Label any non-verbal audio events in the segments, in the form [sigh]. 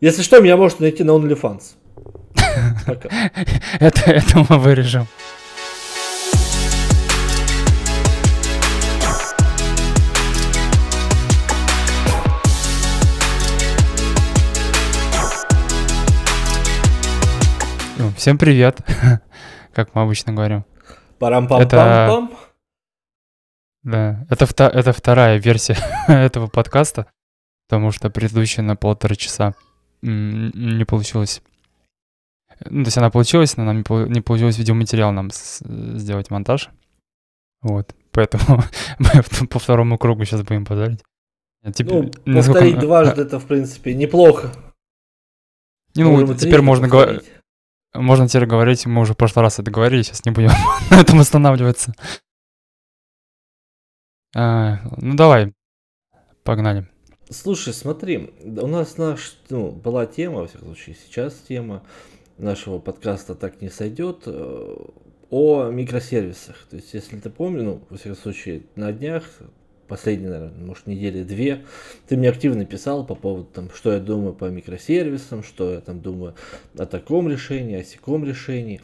Если что, меня можно найти на OnlyFans. [laughs] Это, это мы вырежем. Ну, всем привет, [laughs] как мы обычно говорим. парам пам Это... Пам. Да, это, вто... это вторая версия [laughs] этого подкаста, потому что предыдущая на полтора часа не получилось. Ну, то есть она получилась, но нам не получилось видеоматериал нам сделать монтаж. Вот, поэтому [laughs] мы по второму кругу сейчас будем подарить. Типа, ну, насколько... повторить дважды это, в принципе, неплохо. Не, ну, Можем теперь можно говорить. Можно теперь говорить, мы уже в прошлый раз это говорили, сейчас не будем [laughs] на этом останавливаться. А, ну давай, погнали. Слушай, смотри, у нас наш, ну, была тема, во всяком случае, сейчас тема нашего подкаста так не сойдет э, о микросервисах. То есть, если ты помнишь, ну, во всяком случае, на днях, последние, наверное, может, недели две, ты мне активно писал по поводу, там, что я думаю по микросервисам, что я там думаю о таком решении, о секом решении.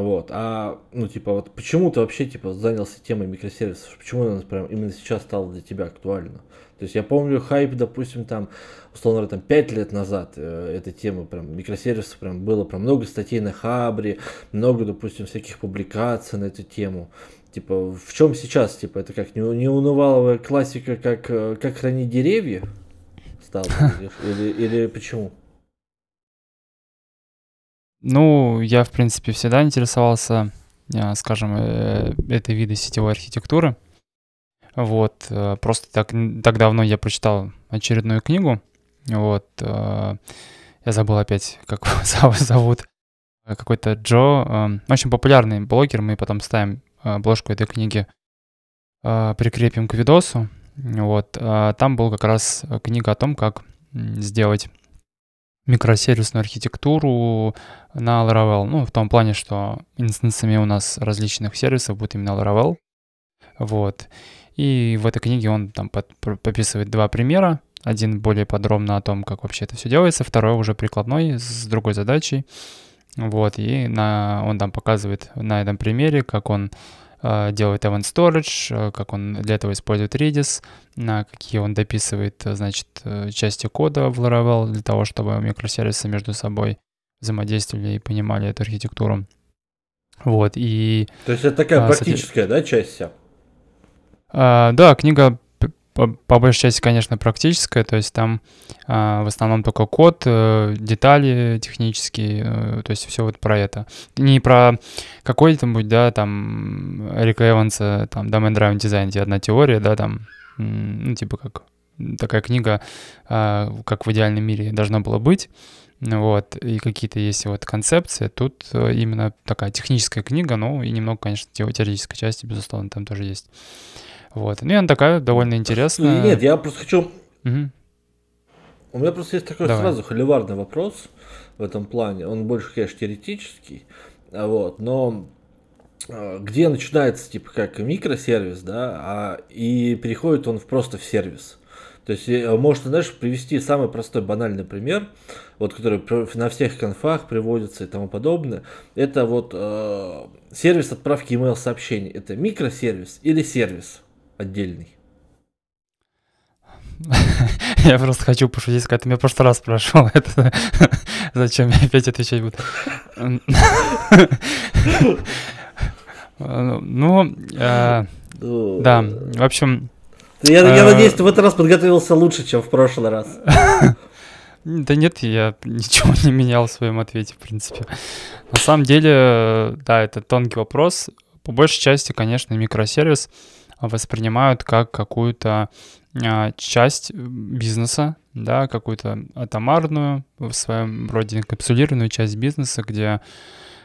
Вот, а, ну, типа, вот почему ты вообще, типа, занялся темой микросервисов? Почему она прям именно сейчас стала для тебя актуальна? То есть я помню хайп, допустим, там, условно говоря, там пять лет назад э, эта тема прям микросервисов прям было прям много статей на Хабре, много, допустим, всяких публикаций на эту тему. Типа, в чем сейчас, типа, это как неунываловая классика, как, э, как хранить деревья стало? Или, или почему? Ну, я, в принципе, всегда интересовался, а, скажем, э, этой виды сетевой архитектуры. Вот, э, просто так, так давно я прочитал очередную книгу. Вот, э, я забыл опять, как его [laughs] зовут. Какой-то Джо, эм, очень популярный блогер, мы потом ставим обложку этой книги, прикрепим к видосу. Вот, там был как раз книга о том, как сделать микросервисную архитектуру на Laravel. Ну, в том плане, что инстансами у нас различных сервисов будет именно Laravel. Вот. И в этой книге он там под, пописывает два примера. Один более подробно о том, как вообще это все делается, второй уже прикладной с другой задачей. Вот, и на, он там показывает на этом примере, как он Э, делает event storage, э, как он для этого использует Redis, на какие он дописывает, э, значит, части кода в Laravel для того, чтобы микросервисы между собой взаимодействовали и понимали эту архитектуру. Вот, и... То есть это такая а, практическая, да, часть вся? А, да, книга по, большей части, конечно, практическая, то есть там э, в основном только код, э, детали технические, э, то есть все вот про это. Не про какой то будь, да, там, Рик Эванса, там, Domain Driven Design, где одна теория, да, там, ну, типа как такая книга, э, как в идеальном мире должно было быть, вот, и какие-то есть вот концепции, тут э, именно такая техническая книга, ну, и немного, конечно, теоретической части, безусловно, там тоже есть. Вот. И она такая довольно интересная. Э, нет, я просто хочу... Угу. У меня просто есть такой Давай. сразу холиварный вопрос в этом плане. Он больше, конечно, теоретический. А вот, но э, где начинается, типа, как микросервис, да, а, и переходит он просто в сервис. То есть э, можно, знаешь, привести самый простой банальный пример, вот который на всех конфах приводится и тому подобное. Это вот э, сервис отправки email сообщений. Это микросервис или сервис? отдельный. [laughs] Я просто хочу пошутить, сказать, ты меня в прошлый раз спрашивал, [laughs] это зачем я опять отвечать буду. [laughs] Ну, а, да, в общем... Ну, я а, надеюсь, ты в этот раз подготовился лучше, чем в прошлый раз. Да нет, я ничего не менял в своем ответе, в принципе. На самом деле, да, это тонкий вопрос. По большей части, конечно, микросервис — воспринимают как какую-то а, часть бизнеса, да, какую-то атомарную, в своем роде инкапсулированную часть бизнеса, где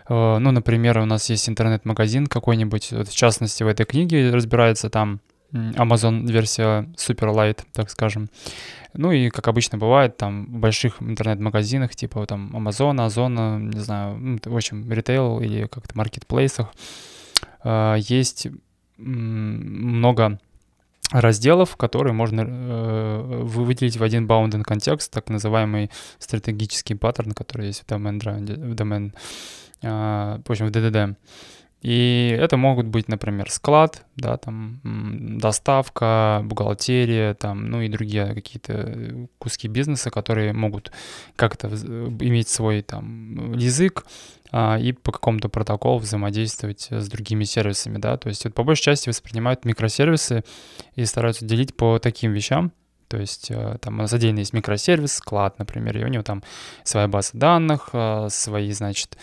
э, ну, например, у нас есть интернет-магазин какой-нибудь, в частности, в этой книге разбирается там Amazon версия Super Light, так скажем. Ну и, как обычно бывает, там в больших интернет-магазинах, типа там Amazon, Озона, не знаю, в общем, ритейл или как-то маркетплейсах, э, есть много разделов, которые можно э, выделить в один bounding контекст, так называемый стратегический паттерн, который есть в домен, в домен э, в общем, в DDD. И это могут быть, например, склад, да, там, доставка, бухгалтерия, там, ну и другие какие-то э, куски бизнеса, которые могут как-то э, иметь свой там язык а, и по какому-то протоколу взаимодействовать э, с другими сервисами, да, то есть вот, по большей части воспринимают микросервисы и стараются делить по таким вещам, то есть там у нас отдельно есть микросервис, склад, например, и у него там своя база данных, а, свои, значит,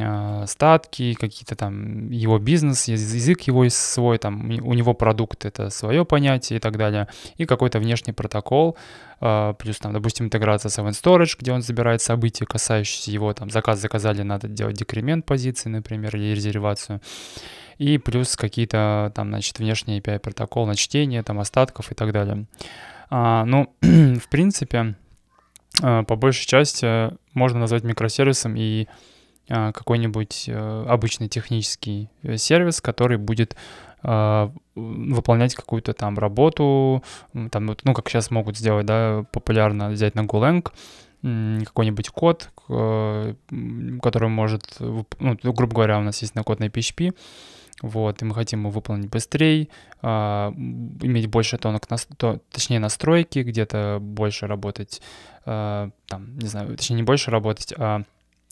а, статки, какие-то там его бизнес, язык его свой, там у него продукт это свое понятие и так далее, и какой-то внешний протокол, а, плюс там, допустим, интеграция с Event Storage, где он забирает события, касающиеся его, там заказ заказали, надо делать декремент позиции, например, или резервацию, и плюс какие-то там, значит, внешний API протокол на чтение, там остатков и так далее. А, ну, [clears throat] в принципе, а, по большей части можно назвать микросервисом и а, какой-нибудь э, обычный технический э, сервис, который будет а, выполнять какую-то там работу, там, ну, как сейчас могут сделать, да, популярно взять на Golang, какой-нибудь код, который может, ну, грубо говоря, у нас есть на код на PHP, вот, и мы хотим его выполнить быстрее, э, а, иметь больше тонок, нас, то, точнее настройки, где-то больше работать, э, там, не знаю, точнее не больше работать, а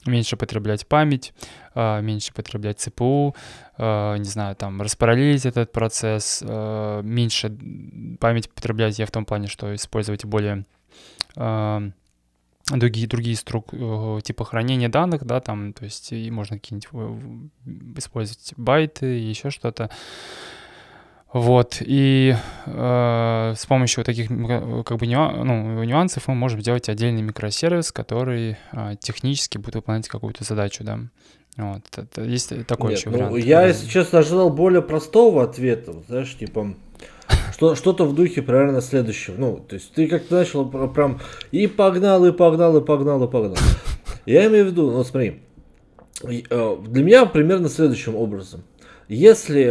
меньше потреблять память, э, меньше потреблять ЦПУ, э, не знаю, там, распараллелить этот процесс, э, меньше память потреблять, я в том плане, что использовать более другие, другие струк, типа хранения данных, да, там, то есть и можно какие-нибудь использовать байты, еще что-то. Вот, и э, с помощью вот таких как бы ну, нюансов мы можем сделать отдельный микросервис, который э, технически будет выполнять какую-то задачу, да. Вот, это, есть такой Нет, еще ну, вариант. Я, да. если честно, ожидал более простого ответа, знаешь, типа что, что-то в духе примерно следующего. Ну, то есть ты как-то начал прям и погнал, и погнал, и погнал, и погнал. Я имею в виду, ну смотри, э, для меня примерно следующим образом – если,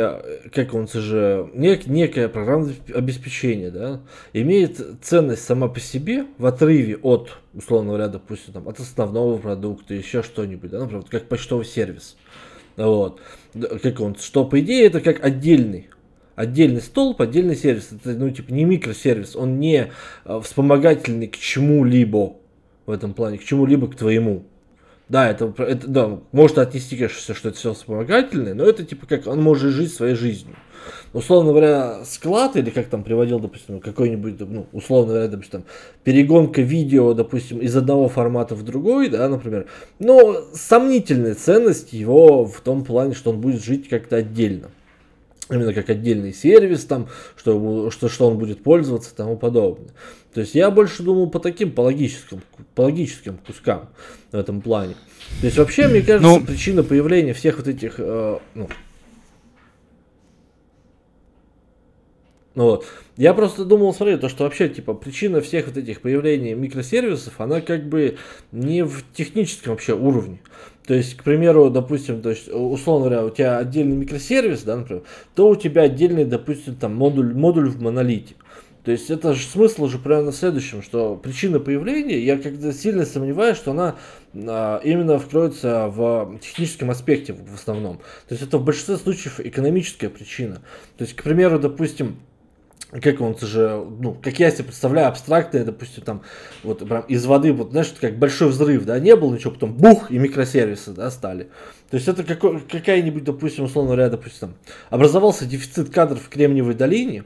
э, как он же, нек, некое программное обеспечение да, имеет ценность сама по себе в отрыве от, условно говоря, допустим, там, от основного продукта, еще что-нибудь, да, например, как почтовый сервис, вот, как он, что по идее это как отдельный отдельный столб, отдельный сервис, это, ну, типа, не микросервис, он не э, вспомогательный к чему-либо в этом плане, к чему-либо к твоему, да, это, это да, можно отнести, конечно, что это все вспомогательное, но это типа как он может жить своей жизнью. Условно говоря, склад, или как там приводил, допустим, какой-нибудь, ну, условно говоря, допустим, там, перегонка видео, допустим, из одного формата в другой, да, например, но сомнительная ценность его в том плане, что он будет жить как-то отдельно именно как отдельный сервис, там, что, что, что он будет пользоваться и тому подобное. То есть я больше думал по таким, по логическим, по логическим кускам в этом плане. То есть вообще, мне ну, кажется, ну, причина появления всех вот этих э, ну, Ну, вот. Я просто думал, смотри, то, что вообще, типа, причина всех вот этих появлений микросервисов, она как бы не в техническом вообще уровне. То есть, к примеру, допустим, то есть, условно говоря, у тебя отдельный микросервис, да, например, то у тебя отдельный, допустим, там модуль, модуль в монолите. То есть это же смысл уже примерно в следующем, что причина появления, я как-то сильно сомневаюсь, что она а, именно вкроется в техническом аспекте в основном. То есть это в большинстве случаев экономическая причина. То есть, к примеру, допустим, как он же, ну, как я себе представляю, абстрактное допустим, там, вот прям из воды, вот, знаешь, как большой взрыв, да, не было ничего, потом бух, и микросервисы, да, стали. То есть это какая-нибудь, допустим, условно говоря, допустим, там, образовался дефицит кадров в Кремниевой долине,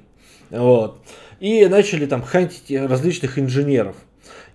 вот, и начали там хантить различных инженеров,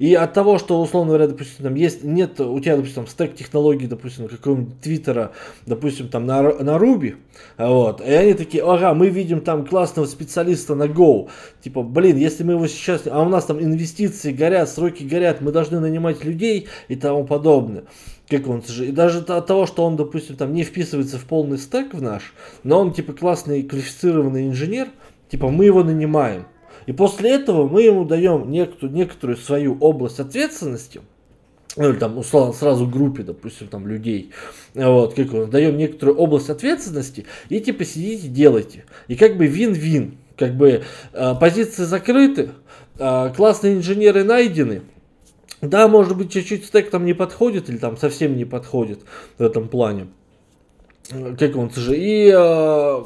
и от того, что, условно говоря, допустим, там есть, нет у тебя, допустим, стек технологий, допустим, какого-нибудь твиттера, допустим, там на, на Ruby, вот, и они такие, ага, мы видим там классного специалиста на Go, типа, блин, если мы его сейчас, а у нас там инвестиции горят, сроки горят, мы должны нанимать людей и тому подобное как он, и даже от того, что он, допустим, там не вписывается в полный стек в наш, но он, типа, классный квалифицированный инженер, типа, мы его нанимаем. И после этого мы ему даем некоторую, некоторую свою область ответственности, ну или там условно сразу группе, допустим, там людей, вот, как он, даем некоторую область ответственности и типа сидите, делайте. И как бы вин-вин, как бы э, позиции закрыты, э, классные инженеры найдены, да, может быть, чуть-чуть стек там не подходит или там совсем не подходит в этом плане, э, как он же, и э,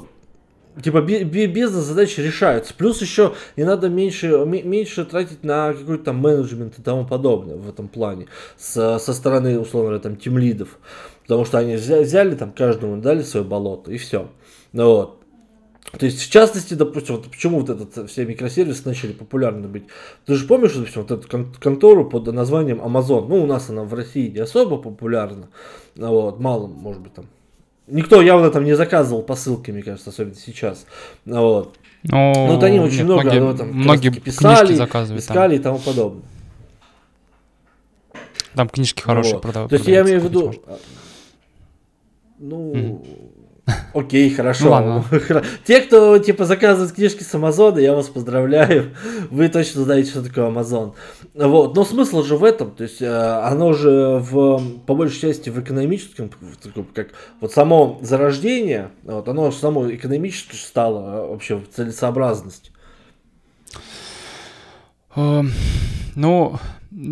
типа бизнес-задачи решаются. Плюс еще не надо меньше, меньше тратить на какой-то там менеджмент и тому подобное в этом плане со, со стороны, условно говоря, там тимлидов. Потому что они взяли, взяли там каждому дали свое болото и все. Ну, вот. То есть, в частности, допустим, вот почему вот этот э, все микросервисы начали популярны быть? Ты же помнишь, допустим, вот эту кон- контору под названием Amazon? Ну, у нас она в России не особо популярна. Ну вот, мало, может быть, там Никто явно там не заказывал посылки, мне кажется, особенно сейчас. Вот. Но, ну, Но ну, вот они очень нет, много многие, вот, там, многие писали, искали там. и тому подобное. Там книжки хорошие вот. продавали. То есть я имею в виду... А, ну, Окей, хорошо. Ну, Те, кто типа заказывает книжки с Амазона, я вас поздравляю. Вы точно знаете, что такое Амазон. Вот. Но смысл же в этом. То есть э, оно же в, по большей части в экономическом, как вот само зарождение, вот оно само экономически стало э, вообще в целесообразность. Эм, ну,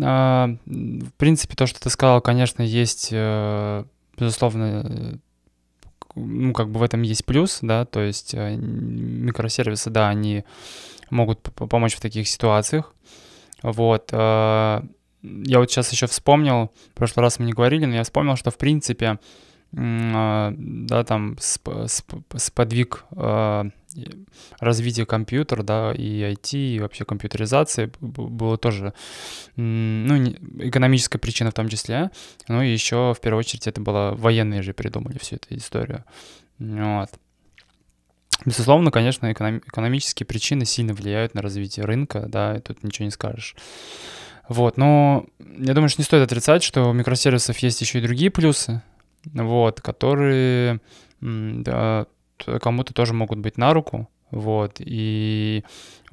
а, в принципе, то, что ты сказал, конечно, есть, э, безусловно, ну, как бы в этом есть плюс, да, то есть э, микросервисы, да, они могут помочь в таких ситуациях. Вот. Э, я вот сейчас еще вспомнил, в прошлый раз мы не говорили, но я вспомнил, что в принципе, э, да, там сподвиг развитие компьютера, да, и IT, и вообще компьютеризации было тоже, ну, экономическая причина в том числе, ну и еще в первую очередь это было военные же придумали всю эту историю. Вот. Безусловно, конечно, эконом- экономические причины сильно влияют на развитие рынка, да, и тут ничего не скажешь. Вот, но я думаю, что не стоит отрицать, что у микросервисов есть еще и другие плюсы, вот, которые да, кому-то тоже могут быть на руку. Вот. И, э,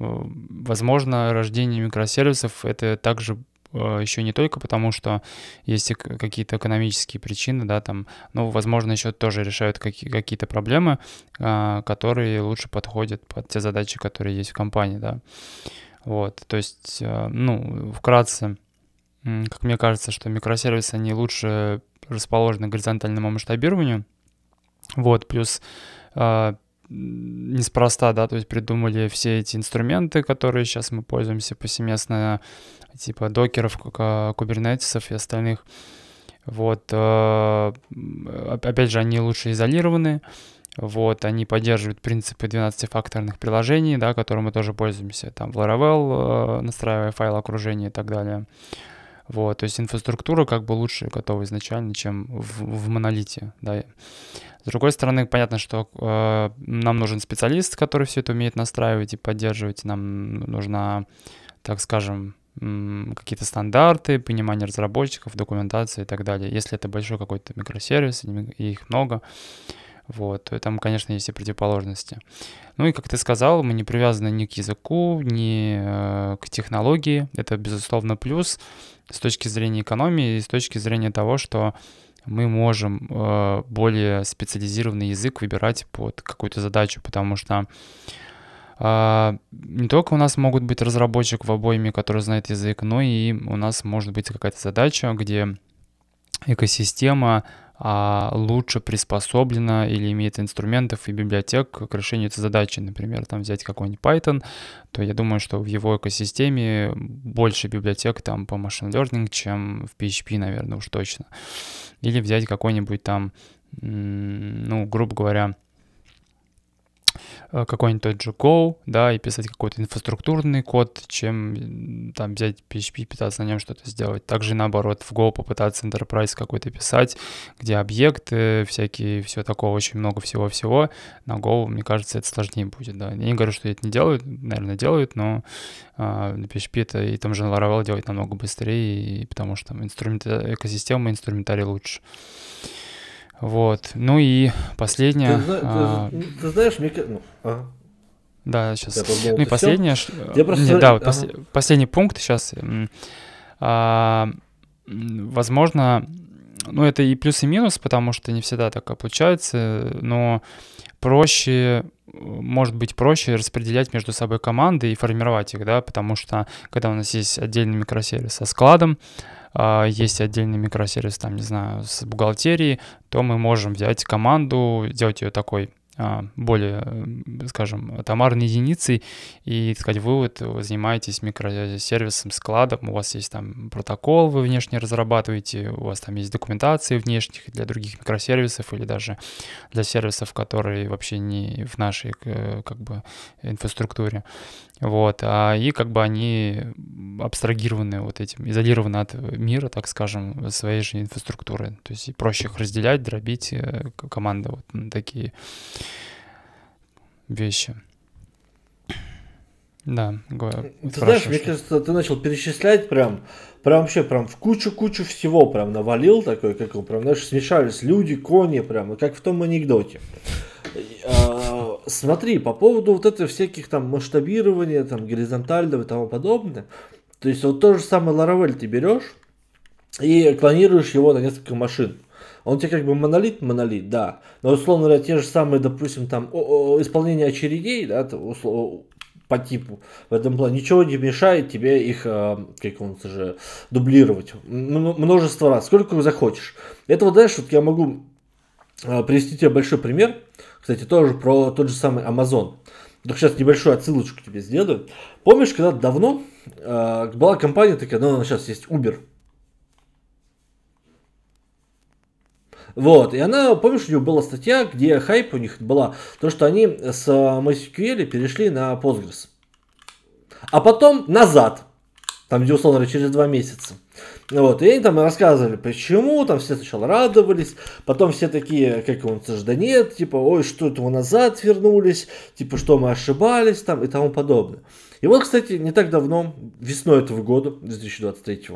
возможно, рождение микросервисов — это также э, еще не только потому, что есть какие-то экономические причины, да, там, ну, возможно, еще тоже решают какие-то проблемы, а, которые лучше подходят под те задачи, которые есть в компании, да. Вот, то есть, э, ну, вкратце, как мне кажется, что микросервисы, они лучше расположены горизонтальному масштабированию, вот, плюс а, неспроста, да, то есть придумали все эти инструменты, которые сейчас мы пользуемся повсеместно, типа докеров, кубернетисов и остальных. Вот, а, опять же, они лучше изолированы, вот, они поддерживают принципы 12-факторных приложений, да, которые мы тоже пользуемся, там, в Laravel, а, настраивая файл окружения и так далее. Вот, то есть инфраструктура как бы лучше готова изначально, чем в, в монолите, да. С другой стороны, понятно, что э, нам нужен специалист, который все это умеет настраивать и поддерживать. Нам нужна, так скажем, какие-то стандарты, понимание разработчиков, документации и так далее. Если это большой какой-то микросервис, их много, вот, э, там, конечно, есть и противоположности. Ну и, как ты сказал, мы не привязаны ни к языку, ни э, к технологии. Это, безусловно, плюс с точки зрения экономии и с точки зрения того, что мы можем э, более специализированный язык выбирать под какую-то задачу, потому что не только у нас могут быть разработчик в обойме, который знает язык, но и у нас может быть какая-то задача, где экосистема а лучше приспособлена или имеет инструментов и библиотек к решению этой задачи. Например, там взять какой-нибудь Python, то я думаю, что в его экосистеме больше библиотек там по машин learning, чем в PHP, наверное, уж точно. Или взять какой-нибудь там, ну, грубо говоря, Э, какой-нибудь тот же Go, да, и писать какой-то инфраструктурный код, чем там взять PHP, пытаться на нем что-то сделать. Также наоборот, в Go попытаться Enterprise какой-то писать, где объекты, всякие, все такого, очень много всего-всего. На Go, мне кажется, это сложнее будет, да. Я не говорю, что это не делают, наверное, делают, но э, на PHP это и там же Laravel делать намного быстрее, и, потому что там инструмент, экосистема, инструментарий лучше. Вот. Ну и последнее. Ты, а... ты, ты знаешь, мне... Ну, ага. Да, сейчас. Я подумал, ну и последнее. Ш... Я просто... Нет, да, ага. пос... последний пункт сейчас. А, возможно, ну это и плюс и минус, потому что не всегда так получается, но проще может быть проще распределять между собой команды и формировать их, да, потому что когда у нас есть отдельный микросервис со складом, а, есть отдельный микросервис, там, не знаю, с бухгалтерией, то мы можем взять команду, сделать ее такой а, более, скажем, томарной единицей, и, так сказать, вывод, вы занимаетесь микросервисом, складом, у вас есть там протокол, вы внешне разрабатываете, у вас там есть документации внешних для других микросервисов или даже для сервисов, которые вообще не в нашей, э, как бы, инфраструктуре. Вот, а, и как бы они абстрагированы вот этим, изолированы от э, мира, так скажем, своей же инфраструктуры. То есть проще их разделять, дробить э, команда вот на такие вещи. Да, говорю. Ты знаешь, мне кажется, ты начал перечислять прям, прям вообще прям в кучу-кучу всего прям навалил такой, как он прям, знаешь, смешались люди, кони прям, как в том анекдоте. А, смотри, по поводу вот этого всяких там масштабирования, там горизонтального и тому подобное, то есть вот то же самое Laravel ты берешь и клонируешь его на несколько машин. Он тебе как бы монолит, монолит, да. Но условно говоря, те же самые, допустим, там исполнение очередей, да, по типу. В этом плане ничего не мешает тебе их, а, как он же, дублировать множество раз, сколько захочешь. Это вот, знаешь, вот я могу а, привести тебе большой пример. Кстати, тоже про тот же самый Amazon. Так сейчас небольшую отсылочку тебе сделаю. Помнишь, когда давно э, была компания такая, ну, она сейчас есть Uber. Вот, и она, помнишь, у нее была статья, где хайп у них была, то, что они с MySQL перешли на Postgres. А потом назад, там, где, условно через два месяца. Вот, и они там рассказывали, почему, там все сначала радовались, потом все такие, как он, да нет, типа, ой, что это вы назад вернулись, типа, что мы ошибались, там, и тому подобное. И вот, кстати, не так давно, весной этого года, 2023,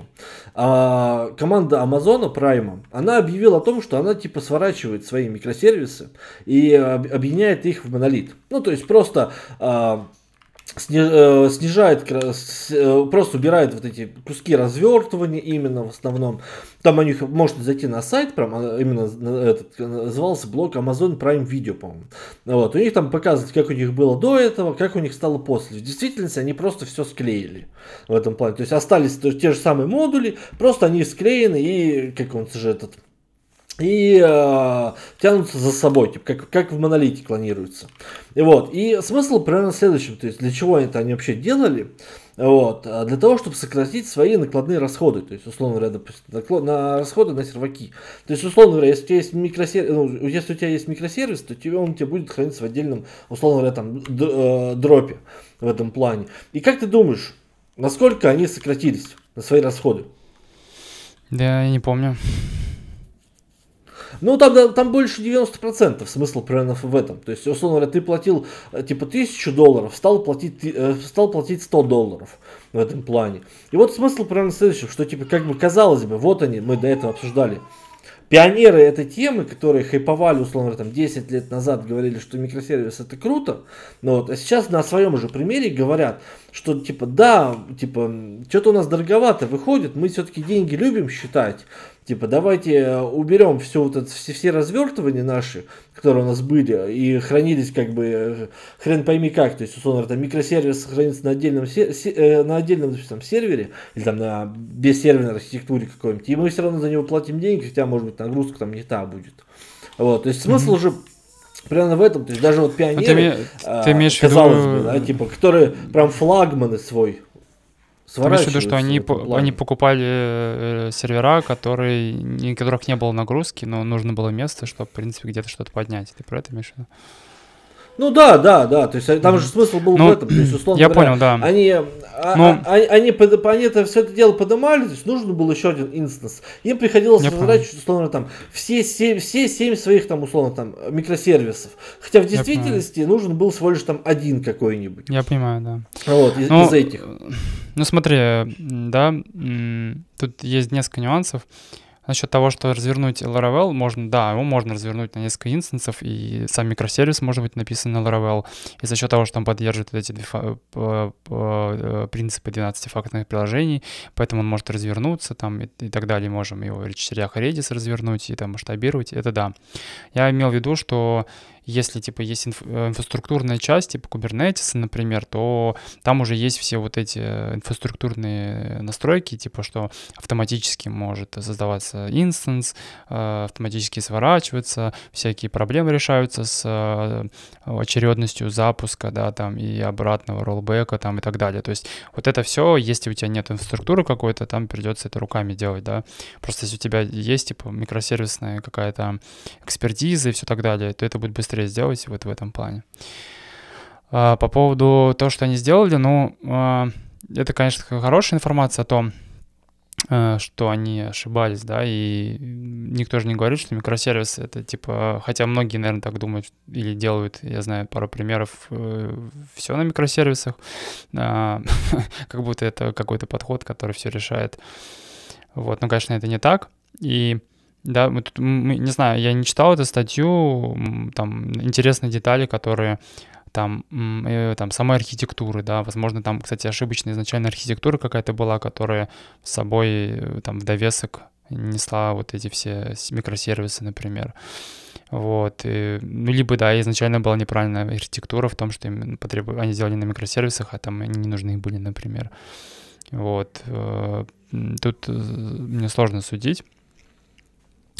а, команда Амазона, Прайма, она объявила о том, что она типа сворачивает свои микросервисы и а, объединяет их в монолит. Ну, то есть просто а, Э, снижает, э, просто убирает вот эти куски развертывания именно в основном. Там они можно зайти на сайт, прям а, именно этот, э, назывался блог Amazon Prime Video, по-моему. Вот, у них там показывают, как у них было до этого, как у них стало после. В действительности они просто все склеили в этом плане. То есть остались те же самые модули, просто они склеены и, как он же этот, и э, тянутся за собой, типа, как, как в монолите клонируются. И вот, и смысл примерно следующим, то есть для чего это они вообще делали, вот, э, для того, чтобы сократить свои накладные расходы, то есть, условно говоря, допустим, наклон, на расходы на серваки. То есть, условно говоря, если у тебя есть микросервис, ну, если у тебя есть микросервис, то тебе, он тебе будет храниться в отдельном, условно говоря, там, э, дропе в этом плане. И как ты думаешь, насколько они сократились на свои расходы? Да, я не помню. Ну, там, там больше 90% смысл примерно в этом. То есть, условно говоря, ты платил э, типа 1000 долларов, стал платить, э, стал платить 100 долларов в этом плане. И вот смысл примерно следующий, что типа, как бы казалось бы, вот они, мы до этого обсуждали, пионеры этой темы, которые хайповали, условно говоря, там 10 лет назад, говорили, что микросервис это круто, но ну вот, а сейчас на своем же примере говорят, что типа да, типа что-то у нас дороговато выходит, мы все-таки деньги любим считать, Типа, давайте э, уберем все вот это, все, все развертывания наши, которые у нас были, и хранились как бы э, хрен пойми как. То есть, условно, там микросервис хранится на отдельном, се, э, на отдельном там, сервере, или там на бессерверной архитектуре какой-нибудь, и мы все равно за него платим деньги, хотя, может быть, нагрузка там не та будет. Вот, то есть смысл mm-hmm. уже в этом, то есть даже вот ну, пионеры, а, ты имеешь казалось виду... бы, да, типа, которые прям флагманы свой Сворачиваются. я виду, что они, они покупали э, э, сервера, которые, которых не было нагрузки, но нужно было место, чтобы, в принципе, где-то что-то поднять. Ты про это имеешь в виду? Ну да, да, да. То есть э, там mm же смысл был ну, в этом. То есть, условно я говоря, понял, да. Они, а, а, ну а, они, они, они это, все это дело поднимали, то есть нужен был еще один инстанс. Им приходилось я разворачивать, условно, там, все семь, все семь своих, там, условно, там, микросервисов. Хотя в действительности нужен был всего лишь там один какой-нибудь. Я понимаю, да. Вот, из, Но... Ну, из этих. Ну смотри, да, тут есть несколько нюансов. Насчет того, что развернуть Laravel, можно, да, его можно развернуть на несколько инстансов, и сам микросервис может быть написан на Laravel, и за счет того, что он поддерживает вот эти э, принципы 12-фактных приложений, поэтому он может развернуться там и, и так далее, можем его в речерях Redis развернуть и там масштабировать, это да. Я имел в виду, что если, типа, есть инф- э, инфраструктурная часть, типа Kubernetes, например, то там уже есть все вот эти э, инфраструктурные настройки, типа, что автоматически может создаваться инстанс, э, автоматически сворачиваться, всякие проблемы решаются с очередностью запуска, да, там, и обратного роллбека, там, и так далее. То есть вот это все, если у тебя нет инфраструктуры какой-то, там придется это руками делать, да. Просто если у тебя есть, типа, микросервисная какая-то экспертиза и все так далее, то это будет быстрее быстрее сделать вот в этом плане. А, по поводу того, что они сделали, ну, а, это, конечно, хорошая информация о том, а, что они ошибались, да, и никто же не говорит, что микросервисы это типа, хотя многие, наверное, так думают или делают, я знаю пару примеров, э, все на микросервисах, [laughs] как будто это какой-то подход, который все решает. Вот, но, ну, конечно, это не так. И да, мы тут, мы, не знаю, я не читал эту статью, там интересные детали, которые там, э, там самой архитектуры, да, возможно, там, кстати, ошибочная изначально архитектура какая-то была, которая с собой э, там в довесок несла вот эти все микросервисы, например. Вот. И, э, ну, либо, да, изначально была неправильная архитектура в том, что им потреб... они сделали на микросервисах, а там они не нужны были, например. Вот. Тут мне сложно судить.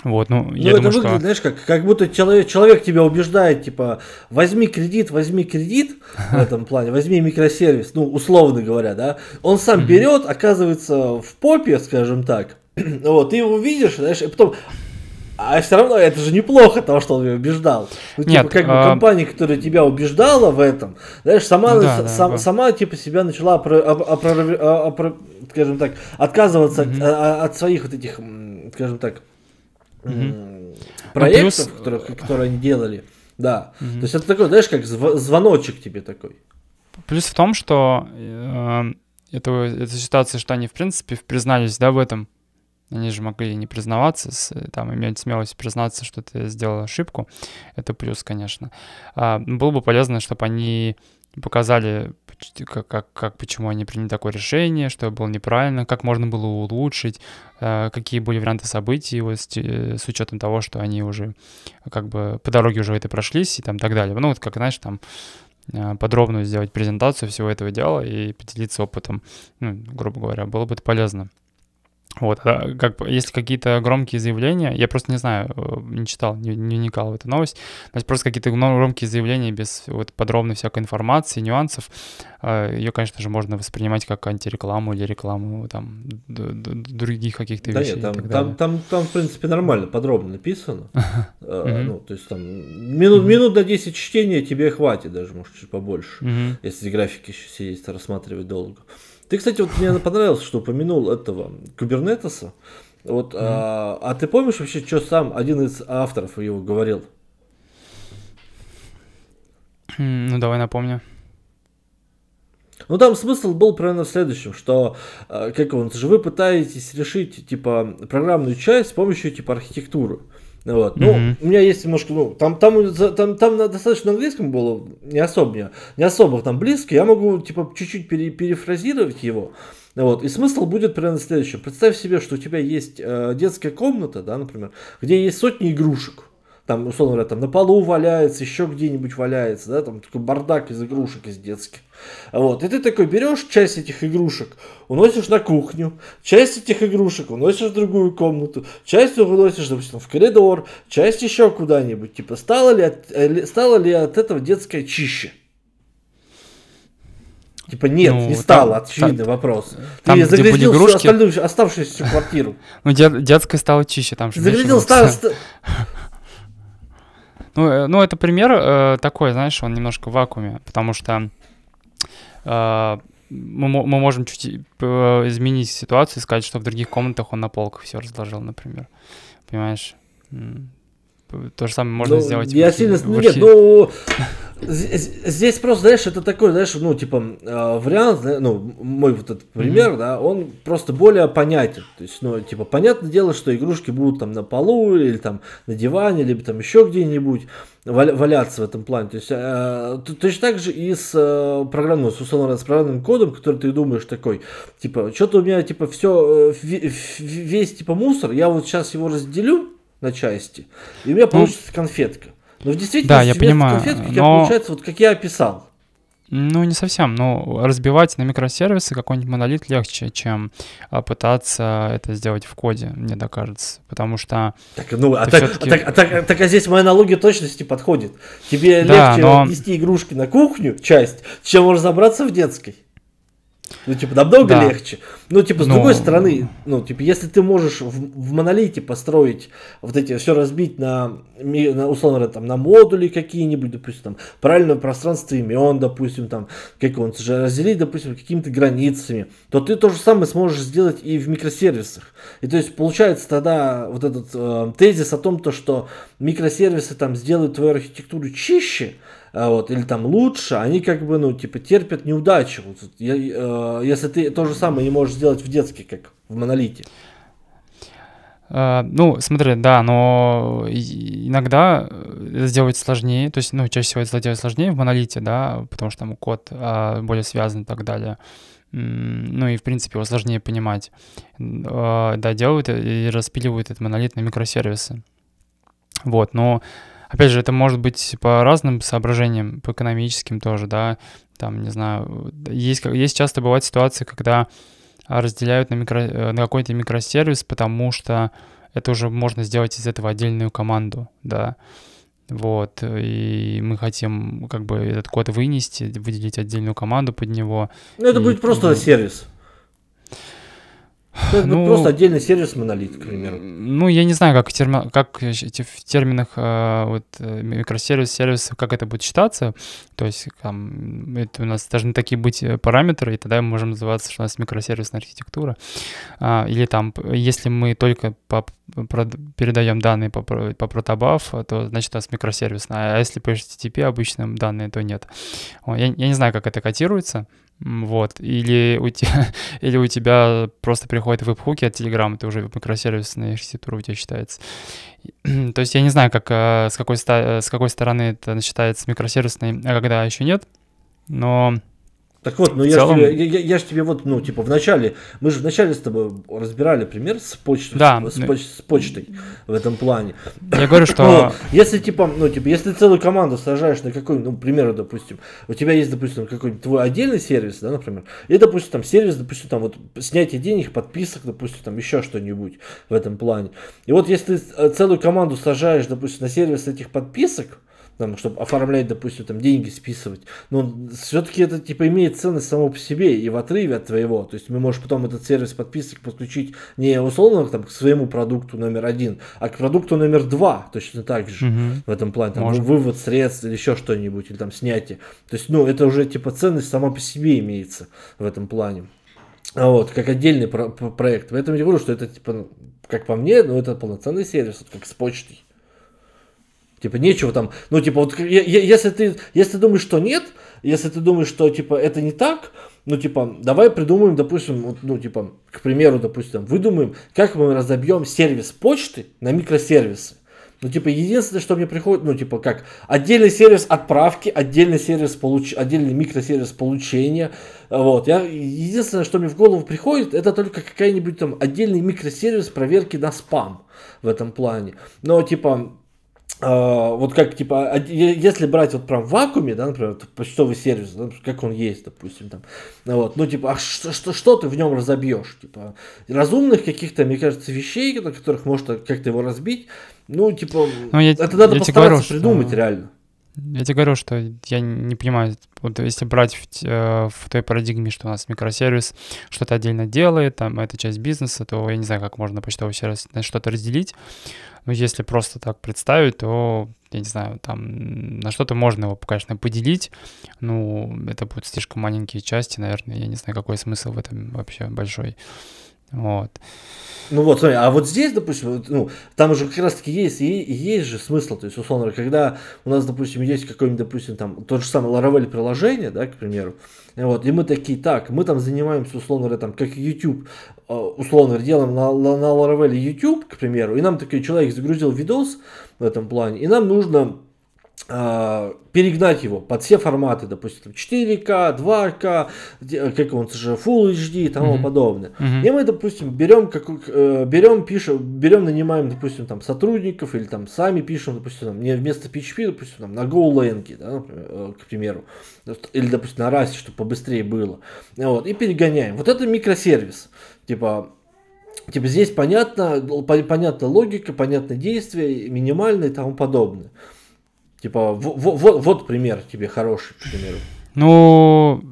Вот, ну, ну я это выглядит, что... знаешь, как, как будто человек, человек тебя убеждает, типа, возьми кредит, возьми кредит [laughs] в этом плане, возьми микросервис, ну, условно говоря, да. Он сам берет, оказывается в попе, скажем так, [clears throat] вот, ты его видишь, знаешь, и потом, а все равно это же неплохо, того что он меня убеждал. Ну, типа, Нет, как бы а... компания, которая тебя убеждала в этом, знаешь, сама, ну да, с, да, сам, да. сама типа себя начала, опро... Опро... Опро... скажем так, отказываться mm-hmm. от, а, а, от своих вот этих, скажем так, угу. проектов, плюс... которые, э, которые они делали. Да. Угу. То есть это такой, знаешь, как зв- звоночек тебе такой. Плюс в том, что э, это, эта ситуация, что они, в принципе, признались, да, в этом. Они же могли не признаваться, с, там, иметь смелость признаться, что ты сделал ошибку. Это плюс, конечно. А, было бы полезно, чтобы они показали как, как, как, почему они приняли такое решение, что было неправильно, как можно было улучшить, э, какие были варианты событий вот, с, э, с учетом того, что они уже как бы по дороге уже это прошлись и там так далее. Ну вот как, знаешь, там э, подробную сделать презентацию всего этого дела и поделиться опытом, ну, грубо говоря, было бы это полезно. Вот, а, как, если какие-то громкие заявления, я просто не знаю, э, не читал, не, не вникал в эту новость, то просто какие-то громкие заявления без вот подробной всякой информации, нюансов, э, ее, конечно же, можно воспринимать как антирекламу или рекламу там других каких-то да вещей. Да, там, там, там, там, в принципе, нормально, подробно написано. [laughs] Э, ну, то есть там минут до 10 чтения тебе хватит даже, может, чуть побольше, если графики еще сидеть рассматривать долго. Ты, кстати, вот мне понравилось, что упомянул этого Кубернетеса. Вот, mm. а, а ты помнишь вообще, что сам один из авторов его говорил? Ну, давай напомню. Ну там смысл был примерно в следующем, что а, как он же вы пытаетесь решить типа программную часть с помощью типа архитектуры. Вот. Ну, mm-hmm. у меня есть немножко, ну, там, там, там, там достаточно английском было, не особо, не, особо там близко, я могу, типа, чуть-чуть пере, перефразировать его, вот, и смысл будет примерно следующим. Представь себе, что у тебя есть э, детская комната, да, например, где есть сотни игрушек, там, условно говоря, там на полу валяется, еще где-нибудь валяется, да, там такой бардак из игрушек, из детских. Вот, и ты такой берешь часть этих игрушек, уносишь на кухню, часть этих игрушек уносишь в другую комнату, часть уносишь, допустим, в коридор, часть еще куда-нибудь. Типа, стало ли от, э, стало ли от этого детское чище? Типа нет, ну, не стало, там, очевидный там, вопрос. Там, Ты загрязнил всю игрушки... остальную оставшуюся квартиру. Ну, детская стала чище, там же. Загрязнил стало. [laughs] Ну, э, ну это пример э, такой, знаешь, он немножко в вакууме, потому что э, мы, мы можем чуть э, изменить ситуацию и сказать, что в других комнатах он на полках все разложил, например. Понимаешь? То же самое можно ну, сделать. Я в, сильно... В, нет, в... ну, ну [laughs] Здесь просто, знаешь, это такой, знаешь, ну, типа, э, вариант, ну, мой вот этот пример, mm-hmm. да, он просто более понятен. То есть, ну, типа, понятное дело, что игрушки будут там на полу или там на диване, либо там еще где-нибудь валяться в этом плане. То есть, э, точно так же и с э, программным, с условно с программным кодом, который ты думаешь такой, типа, что-то у меня, типа, все, весь, типа, мусор, я вот сейчас его разделю на части, и у меня ну. получится конфетка. Но ну, в действительности да, я понимаю, конфетки у тебя но... получается вот как я описал. Ну, не совсем. Ну, разбивать на микросервисы какой-нибудь монолит легче, чем а, пытаться это сделать в коде, мне так кажется. Потому что... Так, ну, а так, а так, а так, а так, а здесь моя аналогия точности подходит. Тебе да, легче но... нести игрушки на кухню, часть, чем разобраться в детской. Ну, типа, намного да. легче. Ну, типа, с Но... Ну. другой стороны, ну, типа, если ты можешь в, в монолите построить вот эти, все разбить на, на условно говоря, там, на модули какие-нибудь, допустим, там, правильное пространство имен, допустим, там, как он же разделить, допустим, какими-то границами, то ты то же самое сможешь сделать и в микросервисах. И то есть, получается тогда вот этот э, тезис о том, то, что микросервисы там сделают твою архитектуру чище, а вот, или там лучше, они как бы, ну, типа, терпят неудачу. Я, э, если ты то же самое не можешь сделать в детстве, как в монолите. Э, ну, смотри, да, но иногда э, это сделать сложнее, то есть, ну, чаще всего это делать сложнее в монолите, да, потому что там код а, более связан и так далее. Ну и, в принципе, его сложнее понимать. Да, делают и распиливают этот монолит на микросервисы. Вот, но Опять же, это может быть по разным соображениям, по экономическим тоже, да, там, не знаю, есть, есть часто бывают ситуации, когда а, разделяют на, микро, э, на какой-то микросервис, потому что это уже можно сделать из этого отдельную команду, да, вот, и мы хотим как бы этот код вынести, выделить отдельную команду под него. Ну, это и, будет просто и... сервис. Ну, ну, просто отдельный сервис монолит, к примеру. Ну, я не знаю, как, термо, как в терминах э, вот, э, микросервис, сервис, как это будет считаться. То есть там, это у нас должны такие быть э, параметры, и тогда мы можем называться, что у нас микросервисная архитектура. А, или там, если мы только по, передаем данные по, по протобаф, то значит у нас микросервисная. А если по HTTP обычным данные, то нет. Я, я не знаю, как это котируется. Вот. Или у, тебя, [laughs] или у тебя просто приходят веб-хуки от Telegram, это уже микросервисная архитектура у тебя считается. [clears throat] То есть я не знаю, как, э, с, какой, э, с какой стороны это считается микросервисной, а когда еще нет, но так вот, ну я, целом... же тебе, я, я, я же тебе вот, ну, типа, в начале, мы же вначале с тобой разбирали пример с почтой, да. с, ну, поч, с почтой в этом плане. Я говорю, что... Вот, если, типа, ну, типа, если целую команду сажаешь на какой, ну, примеру, допустим, у тебя есть, допустим, какой-нибудь твой отдельный сервис, да, например, и, допустим, там сервис, допустим, там вот снятие денег, подписок, допустим, там еще что-нибудь в этом плане. И вот если ты э, целую команду сажаешь, допустим, на сервис этих подписок, там, чтобы оформлять, допустим, там деньги списывать. Но все-таки это типа имеет ценность само по себе и в отрыве от твоего. То есть мы можем потом этот сервис подписок подключить не условно там, к своему продукту номер один, а к продукту номер два точно так же угу. в этом плане. Там, Может. вывод средств или еще что-нибудь, или там снятие. То есть, ну, это уже типа ценность сама по себе имеется в этом плане. А вот, как отдельный про- проект. Поэтому я говорю, что это типа, как по мне, ну, это полноценный сервис, вот как с почтой. Типа нечего там, ну типа вот если ты, если ты думаешь, что нет, если ты думаешь, что типа это не так, ну типа давай придумаем, допустим, вот, ну типа к примеру, допустим, выдумаем, как мы разобьем сервис почты на микросервисы. Ну, типа, единственное, что мне приходит, ну, типа, как отдельный сервис отправки, отдельный сервис получ... отдельный микросервис получения. Вот. Я... Единственное, что мне в голову приходит, это только какая-нибудь там отдельный микросервис проверки на спам в этом плане. Но, типа, а, вот как, типа, а, если брать вот прям в вакууме, да, например, почтовый сервис, да, как он есть, допустим, там, вот, ну, типа, а что, что, что ты в нем разобьешь, типа, разумных каких-то, мне кажется, вещей, на которых можно как-то его разбить, ну, типа, ну, я, это надо я постараться говорю, придумать что... реально. Я тебе говорю, что я не понимаю, вот если брать в, э, в той парадигме, что у нас микросервис что-то отдельно делает, там эта часть бизнеса, то я не знаю, как можно почтовый сервис на что-то разделить. Ну, если просто так представить, то, я не знаю, там на что-то можно его, конечно, поделить. Ну, это будут слишком маленькие части, наверное. Я не знаю, какой смысл в этом вообще большой. Вот. Ну вот, смотри, а вот здесь, допустим, ну, там уже как раз таки есть, и, и есть же смысл, то есть, условно, когда у нас, допустим, есть какой-нибудь, допустим, там, тот же самый Laravel приложение, да, к примеру, вот, и мы такие, так, мы там занимаемся, условно говоря, там, как YouTube, э, условно говоря, делаем на, на, на Laravel YouTube, к примеру, и нам такой человек загрузил видос в этом плане, и нам нужно а, перегнать его под все форматы, допустим, 4К, 2К, как он же, Full HD и тому mm-hmm. подобное. Mm-hmm. И мы, допустим, берем, как, э, берем, пишем, берем, нанимаем, допустим, там сотрудников или там сами пишем, допустим, там, не вместо PHP, допустим, там, на GoLang, да, э, к примеру, э, или, допустим, на Rust, чтобы побыстрее было. Вот, и перегоняем. Вот это микросервис. Типа, Типа здесь понятно, понятна логика, понятные действия, минимальные и тому подобное. Типа, вот, вот, пример тебе хороший, к примеру. Ну,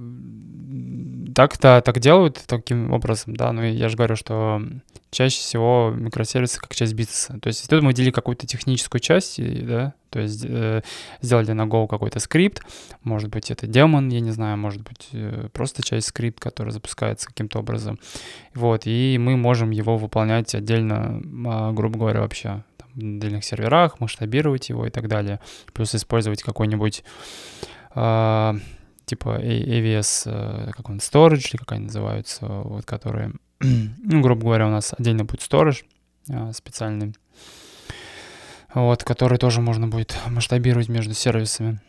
так-то так делают таким образом, да, но ну, я же говорю, что чаще всего микросервисы как часть бизнеса. То есть тут мы делили какую-то техническую часть, да, то есть э, сделали на Go какой-то скрипт, может быть, это демон, я не знаю, может быть, э, просто часть скрипт, который запускается каким-то образом. Вот, и мы можем его выполнять отдельно, э, грубо говоря, вообще отдельных серверах, масштабировать его и так далее. Плюс использовать какой-нибудь э, типа AVS, э, как он, storage, или как они называются, вот которые, [clears throat] ну, грубо говоря, у нас отдельно будет storage э, специальный, вот, который тоже можно будет масштабировать между сервисами.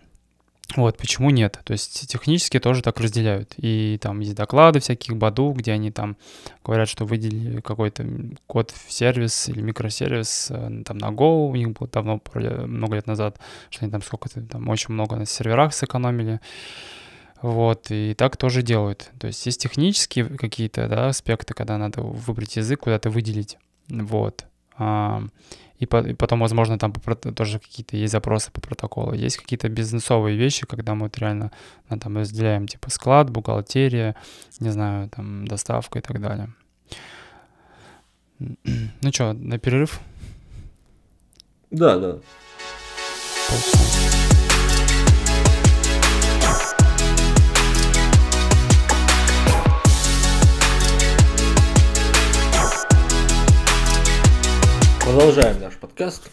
Вот, почему нет? То есть технически тоже так разделяют. И там есть доклады всяких баду, где они там говорят, что выделили какой-то код в сервис или микросервис э, там на Go, у них было давно, много лет назад, что они там сколько-то, там очень много на серверах сэкономили. Вот, и так тоже делают. То есть есть технические какие-то, да, аспекты, когда надо выбрать язык, куда-то выделить. Вот. А, и, потом, возможно, там тоже какие-то есть запросы по протоколу. Есть какие-то бизнесовые вещи, когда мы вот реально ну, там разделяем типа склад, бухгалтерия, не знаю, там доставка и так далее. [clears throat] Ну что, на перерыв? Да, да. Полчаса. Продолжаем наш подкаст.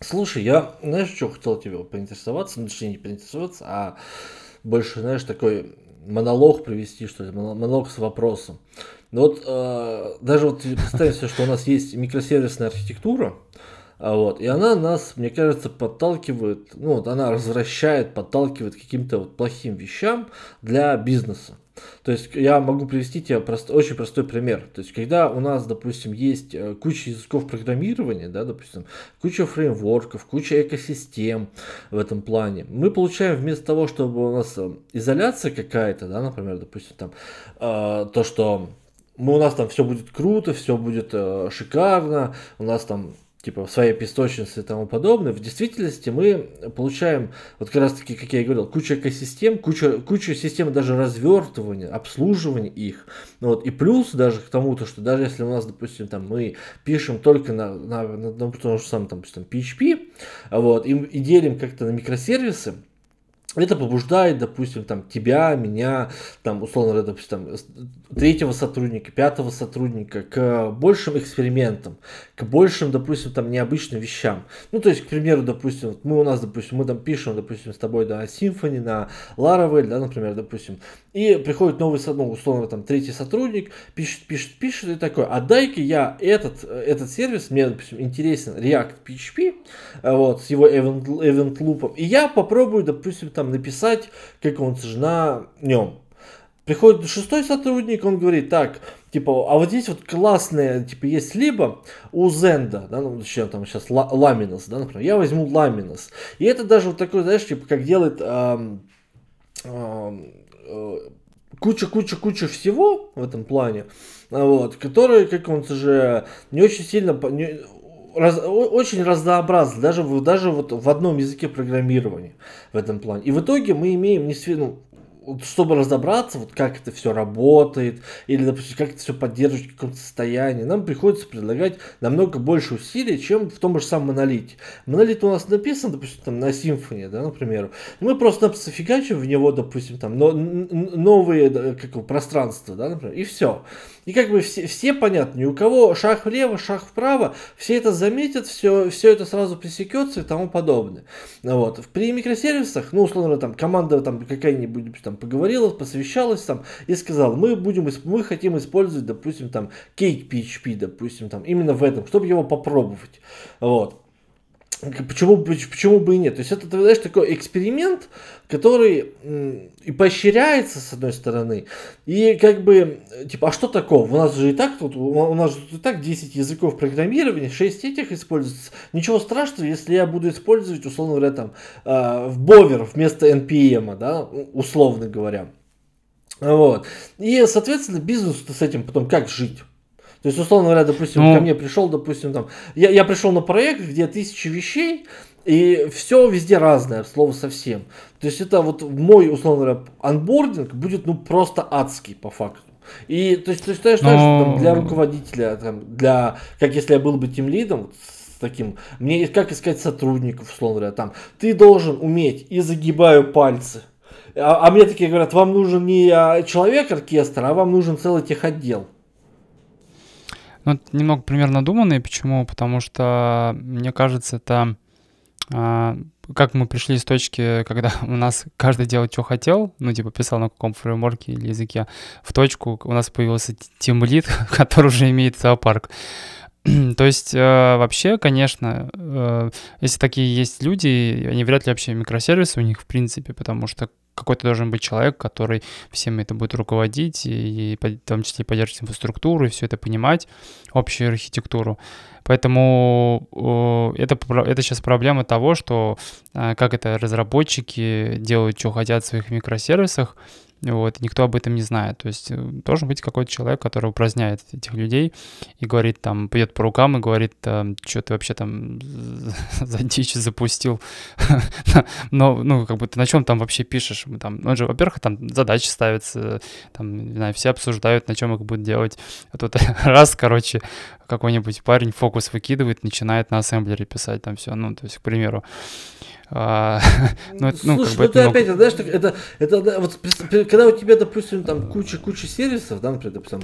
Слушай, я, знаешь, что хотел тебя поинтересоваться, ну, точнее, не поинтересоваться, а больше, знаешь, такой монолог привести, что ли, монолог с вопросом. Но ну вот э, даже вот представим себе, что у нас есть микросервисная архитектура, а, вот, и она нас, мне кажется, подталкивает, ну, вот она развращает, подталкивает к каким-то вот плохим вещам для бизнеса. То есть я могу привести тебе прост, очень простой пример. То есть когда у нас, допустим, есть э, куча языков программирования, да, допустим, куча фреймворков, куча экосистем в этом плане, мы получаем вместо того, чтобы у нас эм, изоляция какая-то, да, например, допустим, там, э, то, что мы, у нас там все будет круто, все будет э, шикарно, у нас там типа в своей песочнице и тому подобное, в действительности мы получаем, вот как раз таки, как я и говорил, кучу экосистем, кучу, кучу систем даже развертывания, обслуживания их. Ну вот. И плюс даже к тому-то, что даже если у нас, допустим, там мы пишем только на, на, на, на том что самом, там, допустим, PHP, вот, и, и делим как-то на микросервисы, это побуждает, допустим, там, тебя, меня, там, условно говоря, допустим, там, третьего сотрудника, пятого сотрудника к большим экспериментам, к большим, допустим, там, необычным вещам. Ну, то есть, к примеру, допустим, мы у нас, допустим, мы там пишем, допустим, с тобой, да, Symfony, на Laravel, да, например, допустим, и приходит новый, ну, условно говоря, там, третий сотрудник, пишет, пишет, пишет, и такой, а дай-ка я этот, этот сервис, мне, допустим, интересен React PHP, вот, с его event, event loop, и я попробую, допустим, там, там написать, как он сжена нем Приходит шестой сотрудник, он говорит, так, типа, а вот здесь вот классные, типа, есть либо у Зенда, да, ну, зачем там сейчас ламинус, да, например, я возьму ламинус, И это даже вот такой, знаешь, типа, как делает э, куча-куча-куча всего в этом плане, вот, которые, как он же, не очень сильно, не, раз, очень разнообразно, даже, даже вот в одном языке программирования в этом плане. И в итоге мы имеем не сви... Ну, чтобы разобраться, вот как это все работает, или, допустим, как это все поддерживать в каком-то состоянии, нам приходится предлагать намного больше усилий, чем в том же самом монолите. Монолит у нас написан, допустим, там, на симфонии, да, например. Мы просто фигачим в него, допустим, там, но, новые как, пространства, да, например, и все. И как бы все, все понятны, у кого шаг влево, шаг вправо, все это заметят, все, все это сразу пресекется и тому подобное. Вот. При микросервисах, ну, условно, там команда там какая-нибудь там поговорила, посовещалась там и сказала, мы будем, мы хотим использовать, допустим, там Cake PHP, допустим, там именно в этом, чтобы его попробовать. Вот. Почему, почему бы и нет? То есть это, ты знаешь, такой эксперимент, который и поощряется, с одной стороны, и как бы, типа, а что такого? У нас же и так тут, у нас же и так 10 языков программирования, 6 этих используется. Ничего страшного, если я буду использовать, условно говоря, там, а, в бовер вместо NPM, да, условно говоря. Вот. И, соответственно, бизнесу с этим потом как жить? То есть, условно говоря, допустим, ну... ко мне пришел, допустим, там, я, я пришел на проект, где тысячи вещей, и все везде разное, слово совсем. То есть это вот мой, условно говоря, анбординг будет ну просто адский по факту. И то есть то есть ты считаешь, Но... Ну. что там, для руководителя, там, для, как если я был бы тем лидом, с таким, мне как искать сотрудников, условно говоря, там, ты должен уметь, и загибаю пальцы, а, а мне такие говорят, вам нужен не а, человек оркестра, а вам нужен целый техотдел. Ну, это немного примерно надуманный. Почему? Потому что, мне кажется, это а, как мы пришли с точки, когда [laughs] у нас каждый делал, что хотел, ну, типа, писал на каком фреймворке или языке, в точку у нас появился Тим тимлит, [laughs] который уже имеет зоопарк. [clears throat] То есть э, вообще, конечно, э, если такие есть люди, они вряд ли вообще микросервисы у них в принципе, потому что какой-то должен быть человек, который всем это будет руководить, и, и в том числе поддерживать инфраструктуру, и все это понимать, общую архитектуру. Поэтому это, это сейчас проблема того, что э, как это разработчики делают, что хотят в своих микросервисах, вот, никто об этом не знает. То есть э, должен быть какой-то человек, который упраздняет этих людей и говорит там, пьет по рукам и говорит, что ты вообще там [laughs] за дичь запустил. [laughs] Но, ну, как бы ты на чем там вообще пишешь? Там, он же, во-первых, там задачи ставятся, там, не знаю, все обсуждают, на чем их будут делать. А тут [laughs] раз, короче, какой-нибудь парень фокус выкидывает, начинает на ассемблере писать там все, ну, то есть, к примеру. А, [laughs] ну, Слушай, ну, как ну бы ты это, опять, ну... знаешь, так, это, это, да, вот, когда у тебя, допустим, там куча-куча сервисов, да, например, допустим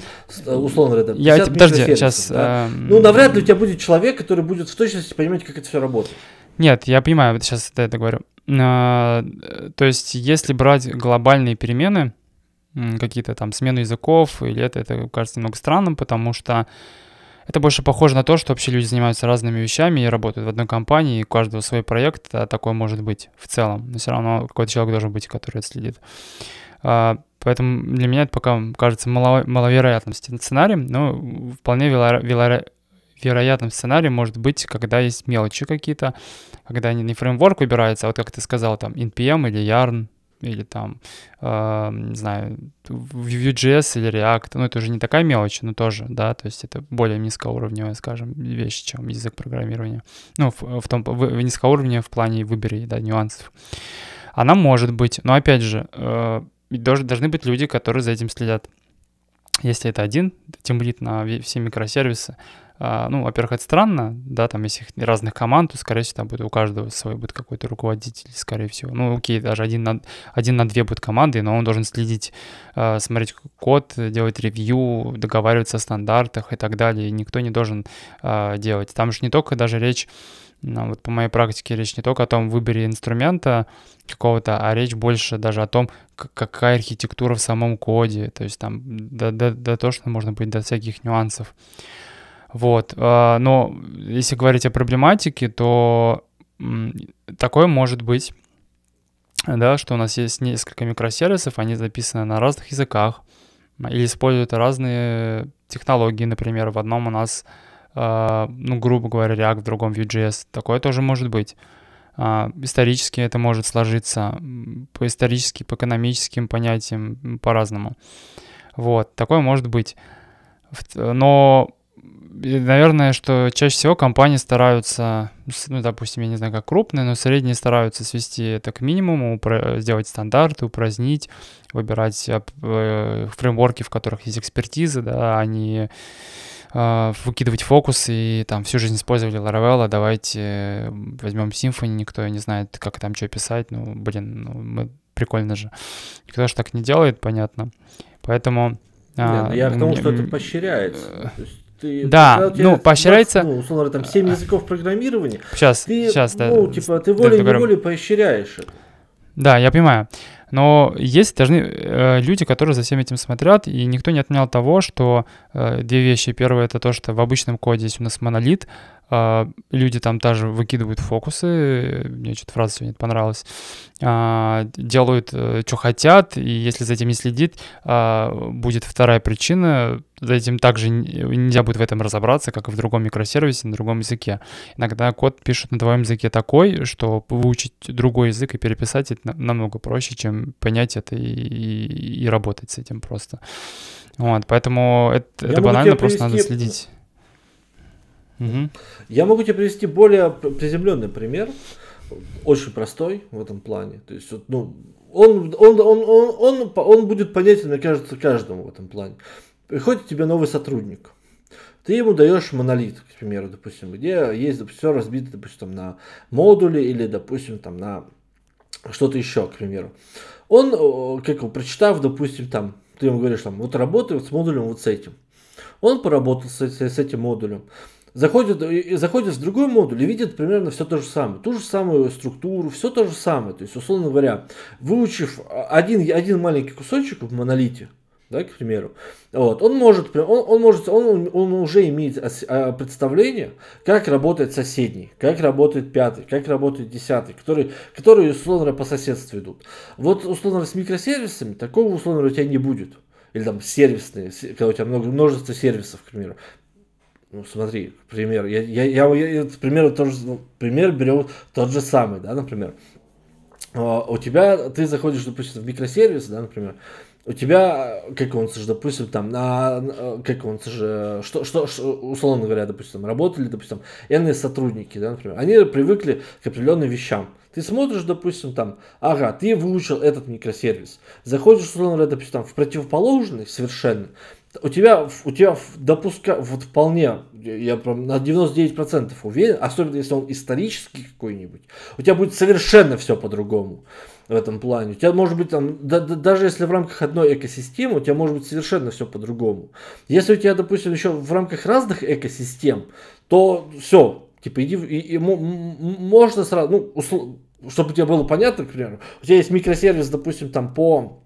э, условно говоря, там, Я, подожди, сейчас... Да? Э... Ну, эм, навряд ли у тебя будет человек, который будет в точности понимать, как это все работает. Нет, я понимаю, вот сейчас это, это говорю. А, то есть, если брать глобальные перемены, какие-то там смену языков или это, это кажется немного странным, потому что это больше похоже на то, что вообще люди занимаются разными вещами и работают в одной компании, и у каждого свой проект, а такое может быть в целом. Но все равно какой-то человек должен быть, который это следит. А, поэтому для меня это пока кажется мало, маловероятным сценарием, но вполне вело, вело, вероятным сценарием может быть, когда есть мелочи какие-то, когда не фреймворк выбирается, а вот как ты сказал, там, NPM эм или Yarn, или там, э, не знаю, Vue.js или React, ну это уже не такая мелочь, но тоже, да, то есть это более низкоуровневая, скажем, вещь, чем язык программирования. Ну, в, в том, в, в низкоуровне в плане выбери, да, нюансов. Она может быть, но опять же, э, должны быть люди, которые за этим следят если это один темплит на все микросервисы, а, ну, во-первых, это странно, да, там, если разных команд, то, скорее всего, там будет у каждого свой будет какой-то руководитель, скорее всего. Ну, окей, даже один на, один на две будет команды, но он должен следить, а, смотреть код, делать ревью, договариваться о стандартах и так далее. И никто не должен а, делать. Там же не только даже речь но ну, вот по моей практике речь не только о том выбери инструмента какого-то, а речь больше даже о том, какая архитектура в самом коде, то есть там да, да, да то, что можно быть до всяких нюансов. Вот, э, но если говорить о проблематике, то такое может быть, да, что у нас есть несколько микросервисов, они записаны на разных языках или используют разные технологии, например, в одном у нас а, ну, грубо говоря, React в другом Vue.js. Такое тоже может быть. А, исторически это может сложиться по историческим по экономическим понятиям, по-разному. Вот, такое может быть. Но, наверное, что чаще всего компании стараются, ну, допустим, я не знаю, как крупные, но средние стараются свести это к минимуму, упро- сделать стандарты, упразднить, выбирать а, э, фреймворки, в которых есть экспертиза, да, а э, выкидывать фокус и там всю жизнь использовали Laravel, а давайте возьмем Symfony, никто не знает, как там что писать, ну, блин, ну, мы, прикольно же. Никто же так не делает, понятно. Поэтому... А, ну, я к тому, что это поощряется. Э, То есть ты, да, ну, ну поощряется... ну, условно, там 7 а, языков программирования. Сейчас, ты, сейчас, ну, да. Ну, типа, ты волей-неволей поощряешь это. Да, я понимаю. Но есть должны э, люди, которые за всем этим смотрят, и никто не отменял того, что э, две вещи. Первое — это то, что в обычном коде здесь у нас монолит, а, люди там даже выкидывают фокусы, мне что-то фраза сегодня понравилась, а, делают, э, что хотят, и если за этим не следит, а, будет вторая причина, за этим также нельзя будет в этом разобраться, как и в другом микросервисе, на другом языке. Иногда код пишут на твоем языке такой, что выучить другой язык и переписать это намного проще, чем понять это и, и, и работать с этим просто. Вот, поэтому это, это банально, просто надо следить. Угу. Я могу тебе привести более приземленный пример, очень простой в этом плане. То есть, ну, он, он, он, он, он, он будет понятен, мне кажется, каждому в этом плане. Приходит тебе новый сотрудник. Ты ему даешь монолит, к примеру, допустим, где есть допустим, все разбито, допустим, на модули или, допустим, там на что-то еще, к примеру. Он, э, как его прочитав, допустим, там, ты ему говоришь, там, вот работай вот с модулем вот с этим. Он поработал с, с этим модулем заходят э, заходят в другой модуль и видит примерно все то же самое, ту же самую структуру, все то же самое. То есть, условно говоря, выучив э, один, один маленький кусочек в монолите, да, к примеру, вот, он может, он, он может, он, он уже имеет представление, как работает соседний, как работает пятый, как работает десятый, которые, которые условно говоря по соседству идут. Вот условно говоря с микросервисами такого условно говоря у тебя не будет или там сервисные, когда у тебя много, множество сервисов, к примеру ну смотри, пример, я, я, я, я пример, тоже, ну, пример беру тот же самый, да, например. А, у тебя, ты заходишь, допустим, в микросервис, да, например, у тебя, как он же, допустим, там, на, как он же, что, что, что, условно говоря, допустим, работали, допустим, иные сотрудники, да, например, они привыкли к определенным вещам. Ты смотришь, допустим, там, ага, ты выучил этот микросервис, заходишь, условно говоря, допустим, там, в противоположный совершенно, у тебя, у тебя допуска, вот вполне, я прям на 99% уверен, особенно если он исторический какой-нибудь, у тебя будет совершенно все по-другому в этом плане. У тебя может быть там, да, да, даже если в рамках одной экосистемы, у тебя может быть совершенно все по-другому. Если у тебя, допустим, еще в рамках разных экосистем, то все, типа иди, и, и, можно сразу, ну, услов, чтобы тебе было понятно, к примеру, у тебя есть микросервис, допустим, там по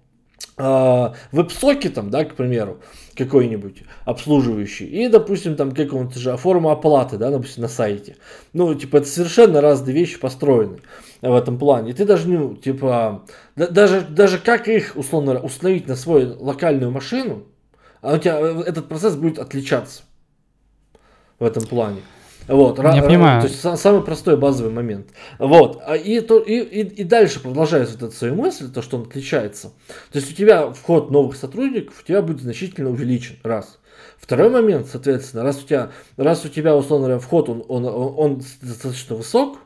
а, веб соки там, да, к примеру, какой-нибудь обслуживающий, и, допустим, там какому-то же форма оплаты, да, допустим, на сайте. Ну, типа, это совершенно разные вещи построены в этом плане. И ты даже, ну, типа, даже, даже как их, условно, установить на свою локальную машину, а у тебя э, этот процесс будет отличаться в этом плане. Вот, я понимаю. То есть самый простой базовый момент. Вот, а, и, то, и, и, и дальше продолжая вот эту свою мысль, то, что он отличается. То есть у тебя вход новых сотрудников, у тебя будет значительно увеличен, раз. Второй момент, соответственно, раз у тебя, раз у тебя условно говоря, вход, он, он, он, он достаточно высок,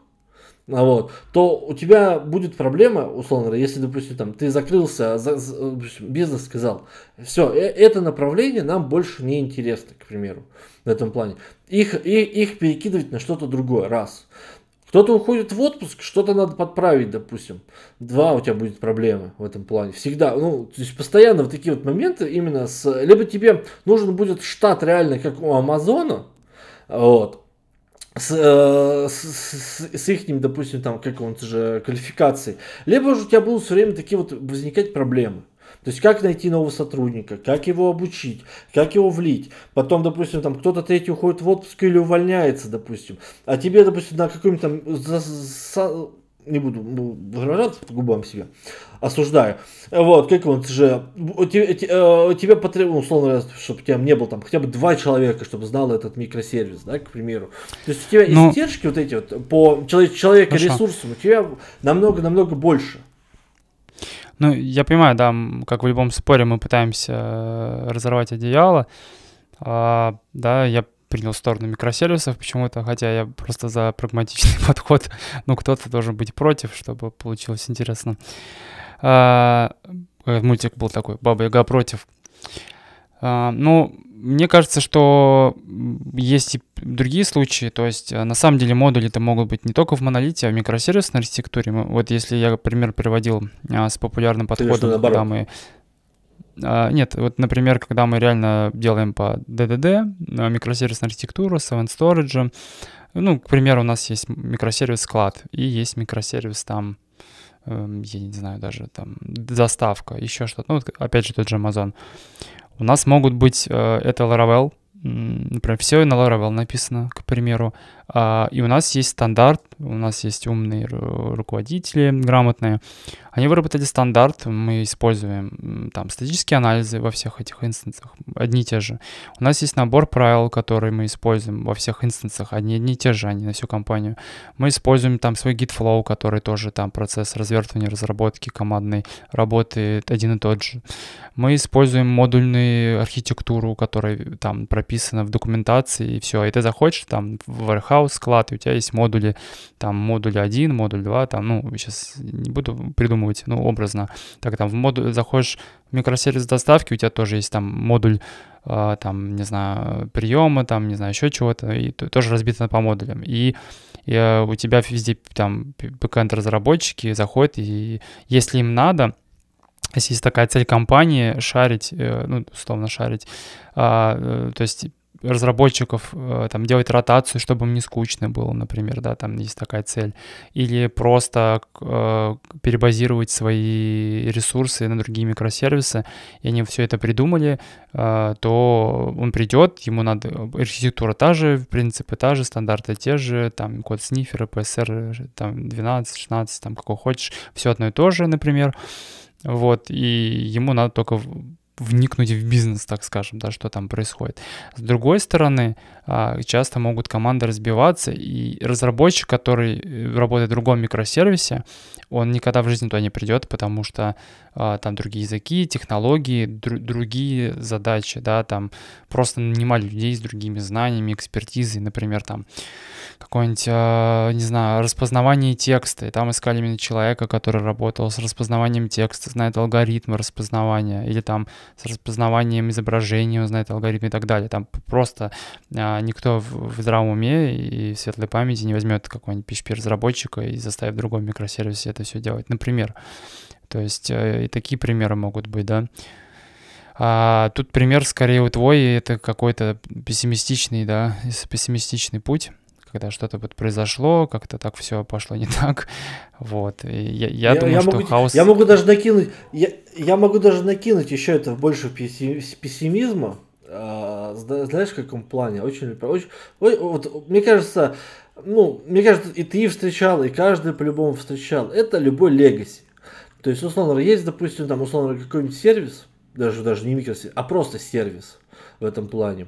а вот, то у тебя будет проблема, условно говоря, если, допустим, там, ты закрылся, за, за, э, бизнес сказал, все, э, это направление нам больше не интересно, к примеру, в этом плане. Их, и, их перекидывать на что-то другое, раз. Кто-то уходит в отпуск, что-то надо подправить, допустим. Два, у тебя будет проблемы в этом плане. Всегда. Ну, то есть постоянно вот такие вот моменты именно с... Либо тебе нужен будет штат реально, как у Амазона, вот, Э, с, с, с их, допустим, там, как он же, квалификацией. Либо же у тебя будут все время такие вот возникать проблемы. То есть как найти нового сотрудника, как его обучить, как его влить. Потом, допустим, там кто-то третий уходит в отпуск или увольняется, допустим. А тебе, допустим, на каком-нибудь там не буду ну, выражаться по губам себе, осуждаю. Вот, как он же, тебе, тебе э, потребовалось, ну, условно, чтобы тебя не было там хотя бы два человека, чтобы знал этот микросервис, да, к примеру. То есть у тебя ну, издержки вот эти вот по человек, человека хорошо. ресурсам у тебя намного-намного больше. Ну, я понимаю, да, как в любом споре мы пытаемся э, разорвать одеяло, а, да, я принял сторону микросервисов почему-то, хотя я просто за прагматичный [laughs] подход, но ну, кто-то должен быть против, чтобы получилось интересно. А, э, мультик был такой, Баба Яга против. А, ну, мне кажется, что есть и другие случаи, то есть э, на самом деле модули это могут быть не только в монолите, а в микросервисной архитектуре. Вот если я пример приводил а, с популярным подходом, Конечно, когда мы а, нет, вот, например, когда мы реально делаем по DDD, э, микросервисную архитектуру, с event storage, ну, к примеру, у нас есть микросервис склад и есть микросервис там, эм, я не знаю, даже там доставка, еще что-то. Ну, вот, опять же, тот же Amazon. У нас могут быть, э, это Laravel, например, все на Laravel написано, к примеру, а, и у нас есть стандарт, у нас есть умные руководители, грамотные. Они выработали стандарт, мы используем там статические анализы во всех этих инстанциях одни и те же. У нас есть набор правил, которые мы используем во всех инстанциях они одни и те же, они на всю компанию. Мы используем там свой GitFlow, который тоже там процесс развертывания, разработки командной работы один и тот же. Мы используем модульную архитектуру, которая там прописана в документации, и все. И ты заходишь там в warehouse, склад, и у тебя есть модули, там модуль 1, модуль 2, там, ну, сейчас не буду придумывать, ну, образно. Так, там в модуль заходишь в микросервис доставки, у тебя тоже есть там модуль а, там, не знаю, приема, там, не знаю, еще чего-то, и тоже разбито по модулям. И, и э, у тебя везде там бэкэнд-разработчики заходят, и если им надо, если есть такая цель компании, шарить, э, ну, условно шарить, а, э, то есть разработчиков э, там делать ротацию, чтобы им не скучно было, например, да, там есть такая цель, или просто э, перебазировать свои ресурсы на другие микросервисы, и они все это придумали, э, то он придет, ему надо архитектура та же, принципы та же, стандарты те же, там код снифера, PSR, там 12, 16, там какой хочешь, все одно и то же, например, вот, и ему надо только вникнуть в бизнес, так скажем, да, что там происходит. С другой стороны, а часто могут команды разбиваться, и разработчик, который э, работает в другом микросервисе, он никогда в жизни туда не придет, потому что а, там другие языки, технологии, дру- другие задачи, да, там просто нанимать людей с другими знаниями, экспертизой, например, там какое-нибудь, а, не знаю, распознавание текста, и там искали именно человека, который работал с распознаванием текста, знает алгоритмы распознавания, или там с распознаванием изображения, знает алгоритмы и так далее, там просто а, а никто в здравом уме и в светлой памяти не возьмет какого-нибудь PHP-разработчика и заставит в другом микросервисе это все делать, например. То есть э, и такие примеры могут быть, да. А тут пример скорее у твой, это какой-то пессимистичный, да, пессимистичный путь когда что-то вот произошло, как-то так все пошло не [laughs] так. Вот. И я, я, я думаю, я что могу, хаос. Я могу даже накинуть. Я, я могу даже накинуть еще это больше пессимизма. А, знаешь, в каком плане? Очень, очень, вот, мне кажется, ну, мне кажется, и ты встречал, и каждый по-любому встречал. Это любой легаси. То есть, условно, есть, допустим, там, условно, какой-нибудь сервис, даже, даже не микросервис, а просто сервис в этом плане,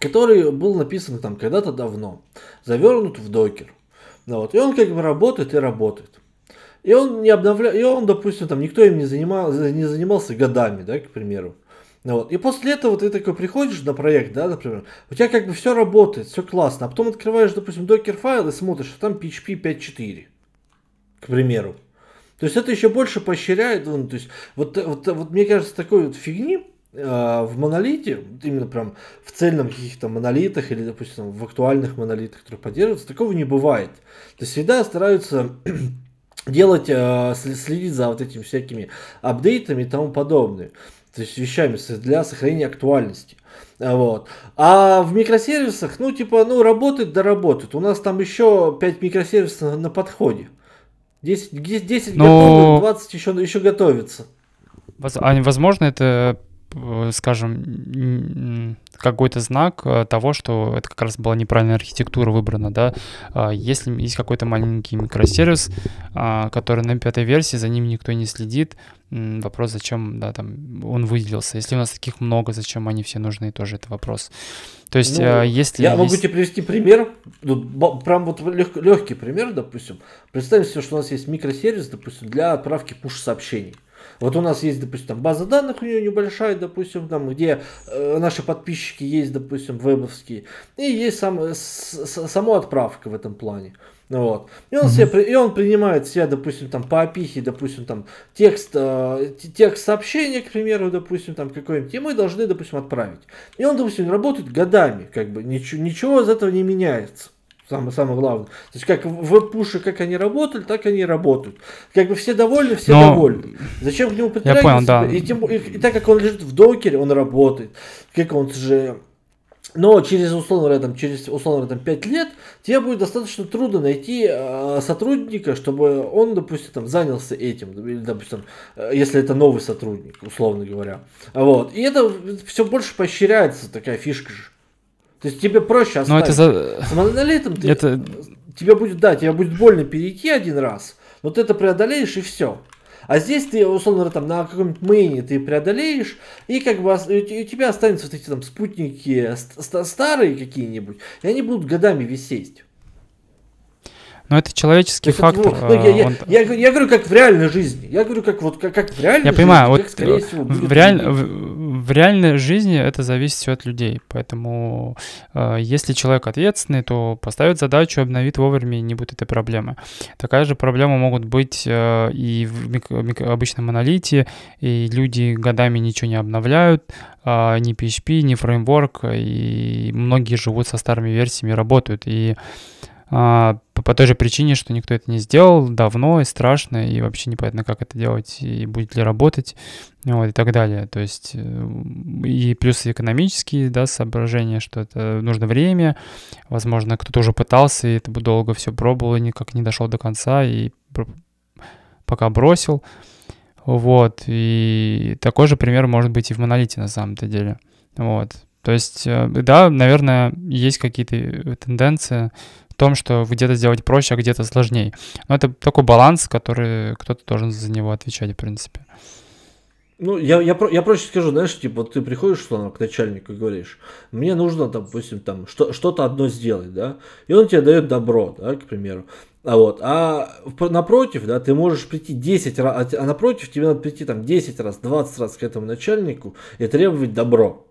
который был написан там когда-то давно, завернут в докер. Ну, вот, и он как бы работает и работает. И он не обновляет, и он, допустим, там никто им не, занимал, не занимался годами, да, к примеру. Ну вот. И после этого ты такой приходишь на проект, да, например, у тебя как бы все работает, все классно, а потом открываешь, допустим, докер файл и смотришь, а там PHP 5.4, к примеру. То есть это еще больше поощряет, ну, то есть вот, вот, вот мне кажется, такой вот фигни, а, в монолите, именно прям в цельном каких-то монолитах или, допустим, в актуальных монолитах, которые поддерживаются, такого не бывает. То есть всегда стараются [clears throat] делать, а, следить за вот этими всякими апдейтами и тому подобное то есть вещами для сохранения актуальности. А, вот. А в микросервисах, ну, типа, ну, работает, да работает. У нас там еще 5 микросервисов на подходе. 10, 10 Но... готовы, 20 еще, еще готовится. А, возможно, это, э, скажем, какой-то знак э, того, что это как раз была неправильная архитектура выбрана, да. А, если есть какой-то маленький микросервис, который на пятой версии, за ним никто не следит, Вопрос, зачем, да, там он выделился. Если у нас таких много, зачем они все нужны, тоже это вопрос. То есть, ну, а, если. Я есть... могу тебе привести пример. прям вот лег, легкий пример, допустим. Представим себе, что у нас есть микросервис, допустим, для отправки пуш-сообщений. Вот у нас есть, допустим, там база данных у нее небольшая, допустим, там, где э, наши подписчики есть, допустим, вебовские, и есть сам, с, с, само отправка в этом плане. Э, ну вот. И он, угу. себе, и он принимает себя, допустим, там по опихе, допустим, там текст, э, текст сообщения, к примеру, допустим, там какой-нибудь, и мы должны, допустим, отправить. И он, допустим, работает годами, как бы ничего, ничего из этого не меняется самое, самое главное. То есть, как в пуши как они работали, так они и работают. Как бы все довольны, все Но... довольны. Зачем к нему притрагиваться? Я понял, да. И, тем, и, и так как он лежит в докере, он работает. Как он же но через, условно говоря, там, через, условно говоря, там, 5 лет тебе будет достаточно трудно найти э, сотрудника, чтобы он, допустим, там, занялся этим, или, допустим, э, если это новый сотрудник, условно говоря. Вот. И это все больше поощряется, такая фишка же. То есть тебе проще оставить. Но это за... С монолитом ты, это... тебе будет, да, тебе будет больно перейти один раз, но ты это преодолеешь и все. А здесь ты, условно говоря, там на каком-нибудь мейне ты преодолеешь, и как бы у тебя останутся вот эти там спутники старые какие-нибудь, и они будут годами висеть. Но это человеческий это, фактор. Ну, я, я, э, он... я, я, я говорю, как в реальной жизни. Я говорю, как вот как, как в реальной я жизни. Я понимаю, вот всего, в, реаль в реальной жизни это зависит все от людей. Поэтому э, если человек ответственный, то поставит задачу, обновит вовремя и не будет этой проблемы. Такая же проблема могут быть э, и в микро- микро- обычном аналите, и люди годами ничего не обновляют, э, ни PHP, ни фреймворк, и многие живут со старыми версиями, работают. И а, по, по той же причине, что никто это не сделал давно и страшно, и вообще непонятно, как это делать, и будет ли работать, вот, и так далее. То есть э, и плюсы экономические, да, соображения, что это нужно время, возможно, кто-то уже пытался, и это бы долго все пробовал, и никак не дошел до конца, и пока бросил. Вот, и такой же пример может быть и в монолите на самом-то деле. Вот, то есть, э, да, наверное, есть какие-то э, тенденции, том, что вы где-то сделать проще, а где-то сложнее. Но это такой баланс, который кто-то должен за него отвечать, в принципе. Ну, я, я, я проще скажу, знаешь, типа, ты приходишь условно, к начальнику и говоришь, мне нужно, допустим, там, что, что-то одно сделать, да, и он тебе дает добро, да, к примеру, а вот, а напротив, да, ты можешь прийти 10 раз, а, а напротив тебе надо прийти там 10 раз, 20 раз к этому начальнику и требовать добро,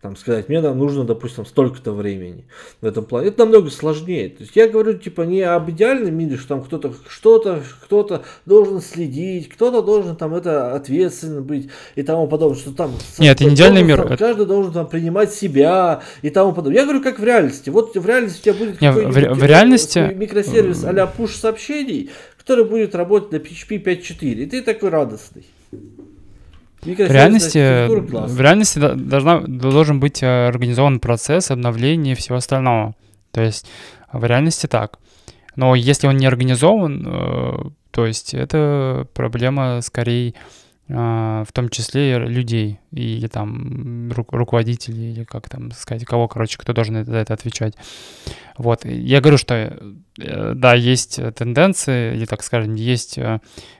там сказать, мне там нужно, допустим, столько-то времени в этом плане. Это намного сложнее. То есть я говорю, типа, не об идеальном мире, что там кто-то что-то, кто-то должен следить, кто-то должен там это ответственно быть и тому подобное, что там... Нет, это не идеальный мир. Там, Каждый должен там принимать себя и тому подобное. Я говорю, как в реальности. Вот в реальности у тебя будет Нет, в, ре- в э, реальности... микросервис а-ля пуш сообщений, который будет работать на PHP 5.4, и ты такой радостный. В реальности, в реальности должна, должен быть э, организован процесс обновления и всего остального. То есть э, в реальности так. Но если он не организован, э, то есть это проблема скорее в том числе людей или там ру- руководителей, или как там сказать, кого, короче, кто должен за это отвечать. Вот, я говорю, что да, есть тенденции, или так скажем, есть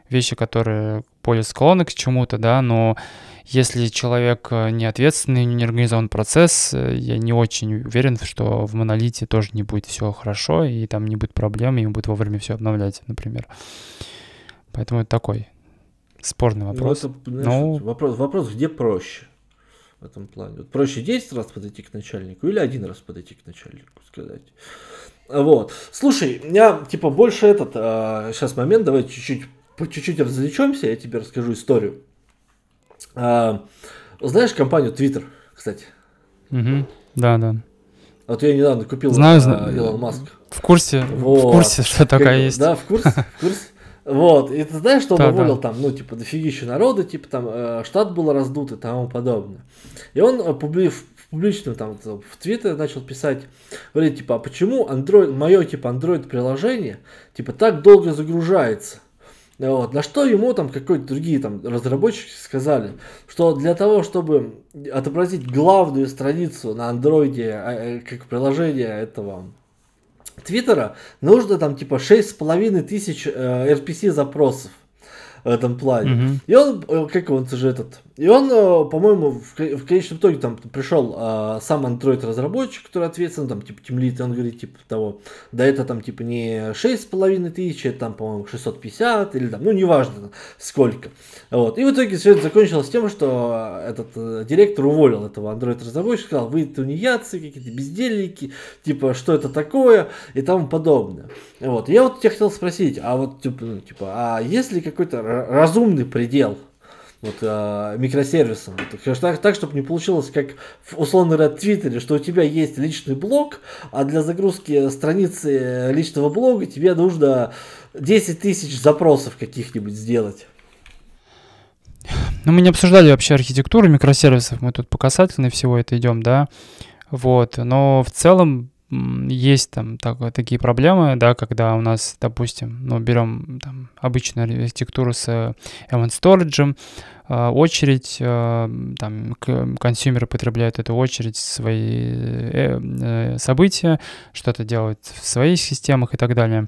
вещи, которые более склонны к чему-то, да, но если человек э, не ответственный, не организован процесс, э, я не очень уверен, что в монолите тоже не будет все хорошо, и там не будет проблем, и будет вовремя все обновлять, например. Поэтому это такой спорный ну, вопрос. Ну, это, знаешь, ну... вопрос, вопрос, где проще в этом плане. Вот проще 10 раз подойти к начальнику или один раз подойти к начальнику, сказать. Вот. Слушай, у меня типа больше этот, а, сейчас момент, давай чуть-чуть по чуть-чуть развлечемся, я тебе расскажу историю. А, знаешь компанию Twitter, кстати? Угу. Да, да. Вот я недавно купил знаю, а, знаю. Илон Маск. В курсе, вот. в курсе, что такая как, есть. Да, в курсе, в курсе. Вот, и ты знаешь, что он да, уволил да. там, ну, типа, дофигища народа, типа, там, э, штат был раздут и тому подобное. И он э, публи в публично там в Твиттере начал писать, говорит, типа, а почему Android, мое, типа, Android-приложение, типа, так долго загружается? Вот. На что ему там какие-то другие там разработчики сказали, что для того, чтобы отобразить главную страницу на андроиде а, э, как приложение этого Твиттера, нужно там типа 6,5 тысяч э, RPC запросов в этом плане. Mm-hmm. И он, э, как он же этот, и он, э, по-моему, в конечном итоге там пришел а, сам Android разработчик, который ответственен, там, типа, и он говорит, типа, того, да это там, типа, не 6,5 тысяч, это там, по-моему, 650 или там, ну, неважно сколько. Вот. И в итоге все это закончилось тем, что этот э, директор уволил этого Android разработчика, сказал, вы тунеядцы, какие-то бездельники, типа, что это такое и тому подобное. Вот. И я вот тебя хотел спросить, а вот, типа, ну, типа а есть ли какой-то разумный предел вот, а, микросервисом. так, так, чтобы не получилось, как условно говоря, Твиттере, что у тебя есть личный блог, а для загрузки страницы личного блога тебе нужно 10 тысяч запросов каких-нибудь сделать. Ну, мы не обсуждали вообще архитектуру микросервисов, мы тут по касательной всего это идем, да. Вот, но в целом есть там так, такие проблемы, да, когда у нас, допустим, ну, берем там, обычную архитектуру с э, event storage, а, очередь, э, там, консюмеры потребляют эту очередь, свои э, события, что-то делают в своих системах и так далее.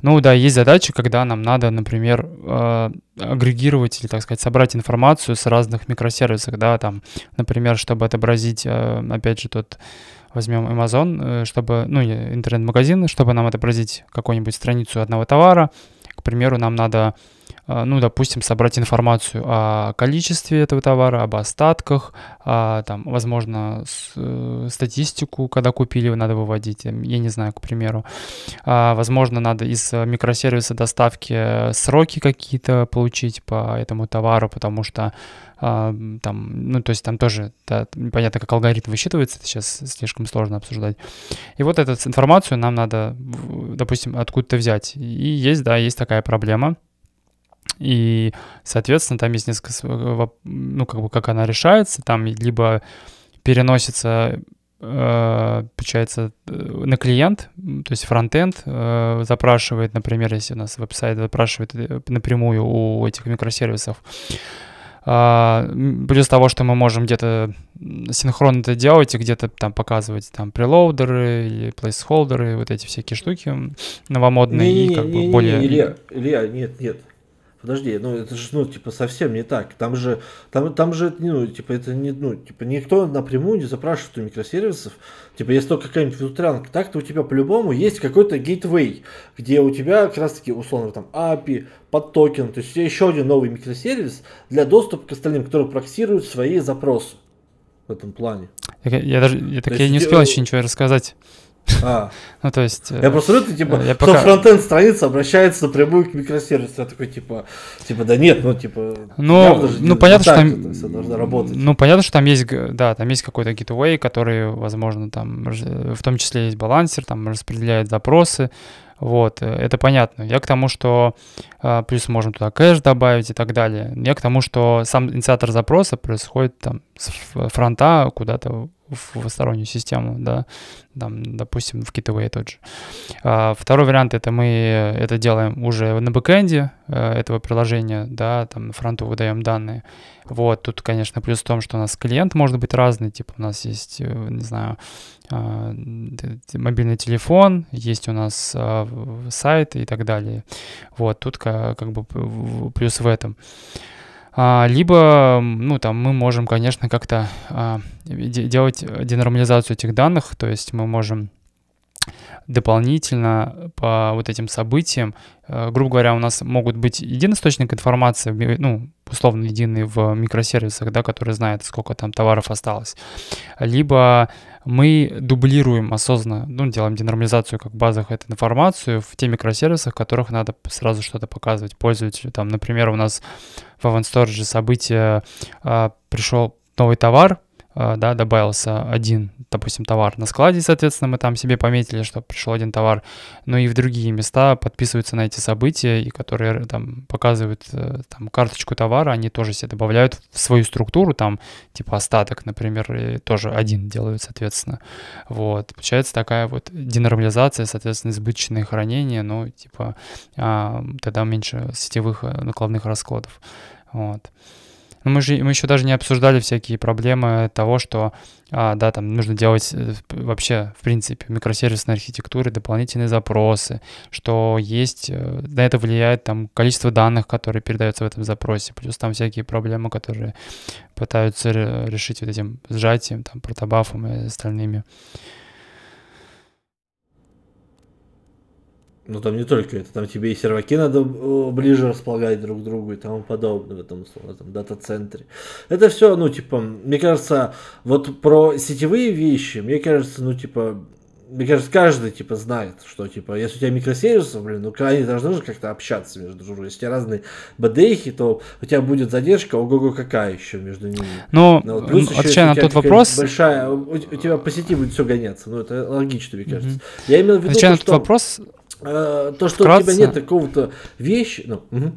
Ну да, есть задачи, когда нам надо, например, агрегировать или, так сказать, собрать информацию с разных микросервисов, да, там, например, чтобы отобразить, опять же, тот возьмем Amazon, э, чтобы, ну, интернет-магазин, чтобы нам отобразить какую-нибудь страницу одного товара, к примеру, нам надо а, ну, допустим, собрать информацию о количестве этого товара, об остатках, о, а, там, возможно, э, статистику, когда купили, надо выводить, я не знаю, к примеру. А, возможно, надо из микросервиса доставки сроки какие-то получить по этому товару, потому что там, ну, то есть там тоже, да, понятно, как алгоритм высчитывается, это сейчас слишком сложно обсуждать. И вот эту информацию нам надо, допустим, откуда-то взять. И есть, да, есть такая проблема — и, соответственно, там есть несколько, э, ну, как бы, как она решается, там либо переносится э, получается, э, на клиент, то есть фронтенд запрашивает, например, если у нас веб-сайт запрашивает напрямую у этих микросервисов, а, плюс того, что мы можем где-то синхронно это делать и где-то там показывать там прелоудеры или плейсхолдеры, вот эти всякие штуки новомодные не, не, и как не, бы не, более... Илья, Илья, нет, нет, Подожди, ну это же, ну, типа, совсем не так. Там же, там, там же, ну, типа, это не, ну, типа, никто напрямую не запрашивает у микросервисов. Типа, если только какая-нибудь внутрянка, так-то у тебя по-любому есть какой-то гейтвей, где у тебя как раз-таки, условно, там, API, под токен, то есть у еще один новый микросервис для доступа к остальным, которые проксируют свои запросы в этом плане. Так, я даже, я, так я не успел еще ничего рассказать. А. [laughs] Ну, то есть... Э, я просто смотрю, ты, типа, э, я пока... что фронтенд страница обращается напрямую к микросервису. Я такой, типа, типа, да нет, ну, типа... Ну, ну понятно, что там... работать. Ну, понятно, что там есть, да, там есть какой-то gateway, который, возможно, там, э, в том числе есть балансер, там распределяет запросы, вот, э, это понятно. Я к тому, что а, плюс можем туда кэш добавить и так далее. Я к тому, что сам инициатор запроса происходит там с э, фронта куда-то в стороннюю систему, да, там, допустим, в Kitway тот же. А, второй вариант — это мы э, это делаем уже на бэкэнде этого приложения, да, там на фронту выдаем данные. Вот, тут, конечно, плюс в том, что у нас клиент может быть разный, типа у нас есть, э, не знаю, а, мобильный телефон, есть у нас а, сайт и так далее. Вот, тут как бы плюс в этом. А, либо, ну, там мы можем, конечно, как-то делать денормализацию этих данных, то есть мы можем дополнительно по вот этим событиям. Э, грубо говоря, у нас могут быть единый источник информации, ну, условно единый в микросервисах, да, который знает, сколько там товаров осталось. Либо мы дублируем осознанно, ну, делаем денормализацию как базах эту информацию в те микросервисах, в которых надо сразу что-то показывать пользователю. Там, например, у нас в Avant Storage событие а, пришел новый товар, Э, да, добавился один, допустим, товар на складе, соответственно, мы там себе пометили, что пришел один товар, но ну и в другие места подписываются на эти события, и которые э, там показывают э, там карточку товара, они тоже себе добавляют в свою структуру, там типа остаток, например, тоже один делают, соответственно. Вот, получается такая вот денормализация, соответственно, избыточное хранение, ну, типа, а, тогда меньше сетевых накладных расходов. Вот. Но ну, мы же мы еще даже не обсуждали всякие проблемы того, что а, да, там нужно делать э, вообще, в принципе, микросервисной архитектуры дополнительные запросы, что есть, э, на это влияет там количество данных, которые передаются в этом запросе, плюс там всякие проблемы, которые пытаются решить вот этим сжатием, там, протобафом и остальными. Ну там не только это, там тебе и серваки надо э, ближе располагать друг к другу и тому подобное в этом условно, там, дата-центре. Это все, ну, типа, мне кажется, вот про сетевые вещи, мне кажется, ну, типа, мне кажется, каждый, типа, знает, что, типа, если у тебя микросервисы, блин, ну, они должны же как-то общаться между друг Если у тебя разные БДХи, то у тебя будет задержка, ого-го, какая еще между ними. Ну, ну вот, плюс ну, отвечая на тот вопрос... Большая, у, у тебя по сети будет все гоняться, ну, это логично, мне кажется. Mm-hmm. Я имел в виду, отвечая на тот вопрос, Э, то, что Вкратце... у тебя нет такого-то вещи... Ну, угу.